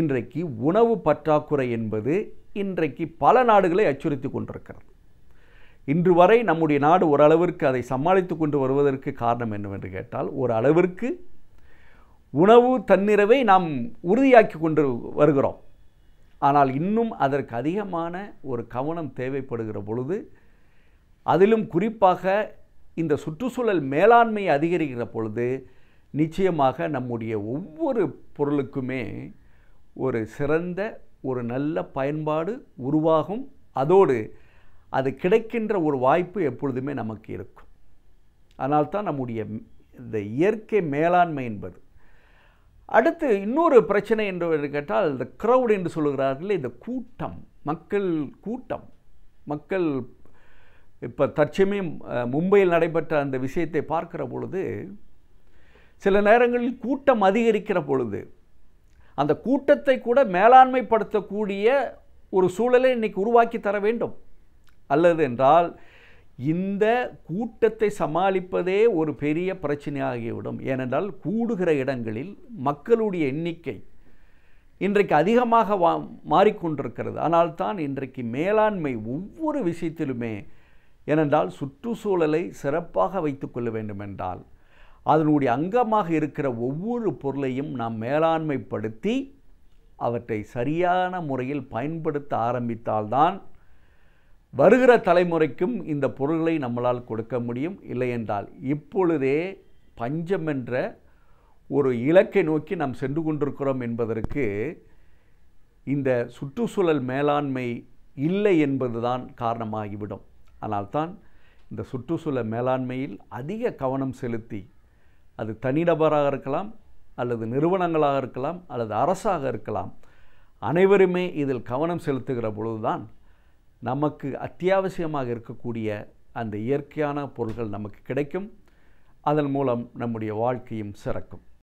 இன்றைக்கு உணவு பற்றாக்குறை என்பது இன்றைக்கு பல நாடுகளை அச்சுறுத்தி கொண்டிருக்கிறது இன்று வரை நம்முடைய நாடு ஓரளவிற்கு அதை சமாளித்து கொண்டு வருவதற்கு காரணம் என்னவென்று கேட்டால் ஓரளவிற்கு உணவு தன்னிறவை நாம் உறுதியாக்கி கொண்டு வருகிறோம் ஆனால் இன்னும் அதற்கு அதிகமான ஒரு கவனம் தேவைப்படுகிற பொழுது அதிலும் குறிப்பாக இந்த சுற்றுச்சூழல் மேலாண்மை அதிகரிக்கிற பொழுது நிச்சயமாக நம்முடைய ஒவ்வொரு பொருளுக்குமே ஒரு சிறந்த ஒரு நல்ல பயன்பாடு உருவாகும் அதோடு அது கிடைக்கின்ற ஒரு வாய்ப்பு எப்பொழுதுமே நமக்கு இருக்கும் அதனால்தான் நம்முடைய இந்த இயற்கை மேலாண்மை என்பது அடுத்து இன்னொரு பிரச்சனை என்று கேட்டால் இந்த க்ரௌட் என்று சொல்கிறார்கள் இந்த கூட்டம் மக்கள் கூட்டம் மக்கள் இப்போ தற்சமயம் மும்பையில் நடைபெற்ற அந்த விஷயத்தை பார்க்கிற பொழுது சில நேரங்களில் கூட்டம் அதிகரிக்கிற பொழுது அந்த கூட்டத்தை கூட மேலாண்மைப்படுத்தக்கூடிய ஒரு சூழலை இன்றைக்கி உருவாக்கி தர வேண்டும் அல்லது என்றால் இந்த கூட்டத்தை சமாளிப்பதே ஒரு பெரிய பிரச்சனையாகிவிடும் ஏனென்றால் கூடுகிற இடங்களில் மக்களுடைய எண்ணிக்கை இன்றைக்கு அதிகமாக வா மாறிக்கொண்டிருக்கிறது ஆனால் தான் இன்றைக்கு மேலாண்மை ஒவ்வொரு விஷயத்திலுமே ஏனென்றால் சுற்றுச்சூழலை சிறப்பாக வைத்துக்கொள்ள வேண்டுமென்றால் அதனுடைய அங்கமாக இருக்கிற ஒவ்வொரு பொருளையும் நாம் மேலாண்மைப்படுத்தி அவற்றை சரியான முறையில் பயன்படுத்த ஆரம்பித்தால்தான் வருகிற தலைமுறைக்கும் இந்த பொருள்களை நம்மளால் கொடுக்க முடியும் இல்லை என்றால் இப்பொழுதே பஞ்சம் என்ற ஒரு இலக்கை நோக்கி நாம் சென்று கொண்டிருக்கிறோம் என்பதற்கு இந்த சுற்றுச்சூழல் மேலாண்மை இல்லை என்பதுதான் காரணமாகிவிடும் தான் இந்த சுற்றுச்சூழல் மேலாண்மையில் அதிக கவனம் செலுத்தி அது தனிநபராக இருக்கலாம் அல்லது நிறுவனங்களாக இருக்கலாம் அல்லது அரசாக இருக்கலாம் அனைவருமே இதில் கவனம் செலுத்துகிற பொழுதுதான் நமக்கு அத்தியாவசியமாக இருக்கக்கூடிய அந்த இயற்கையான பொருள்கள் நமக்கு கிடைக்கும் அதன் மூலம் நம்முடைய வாழ்க்கையும் சிறக்கும்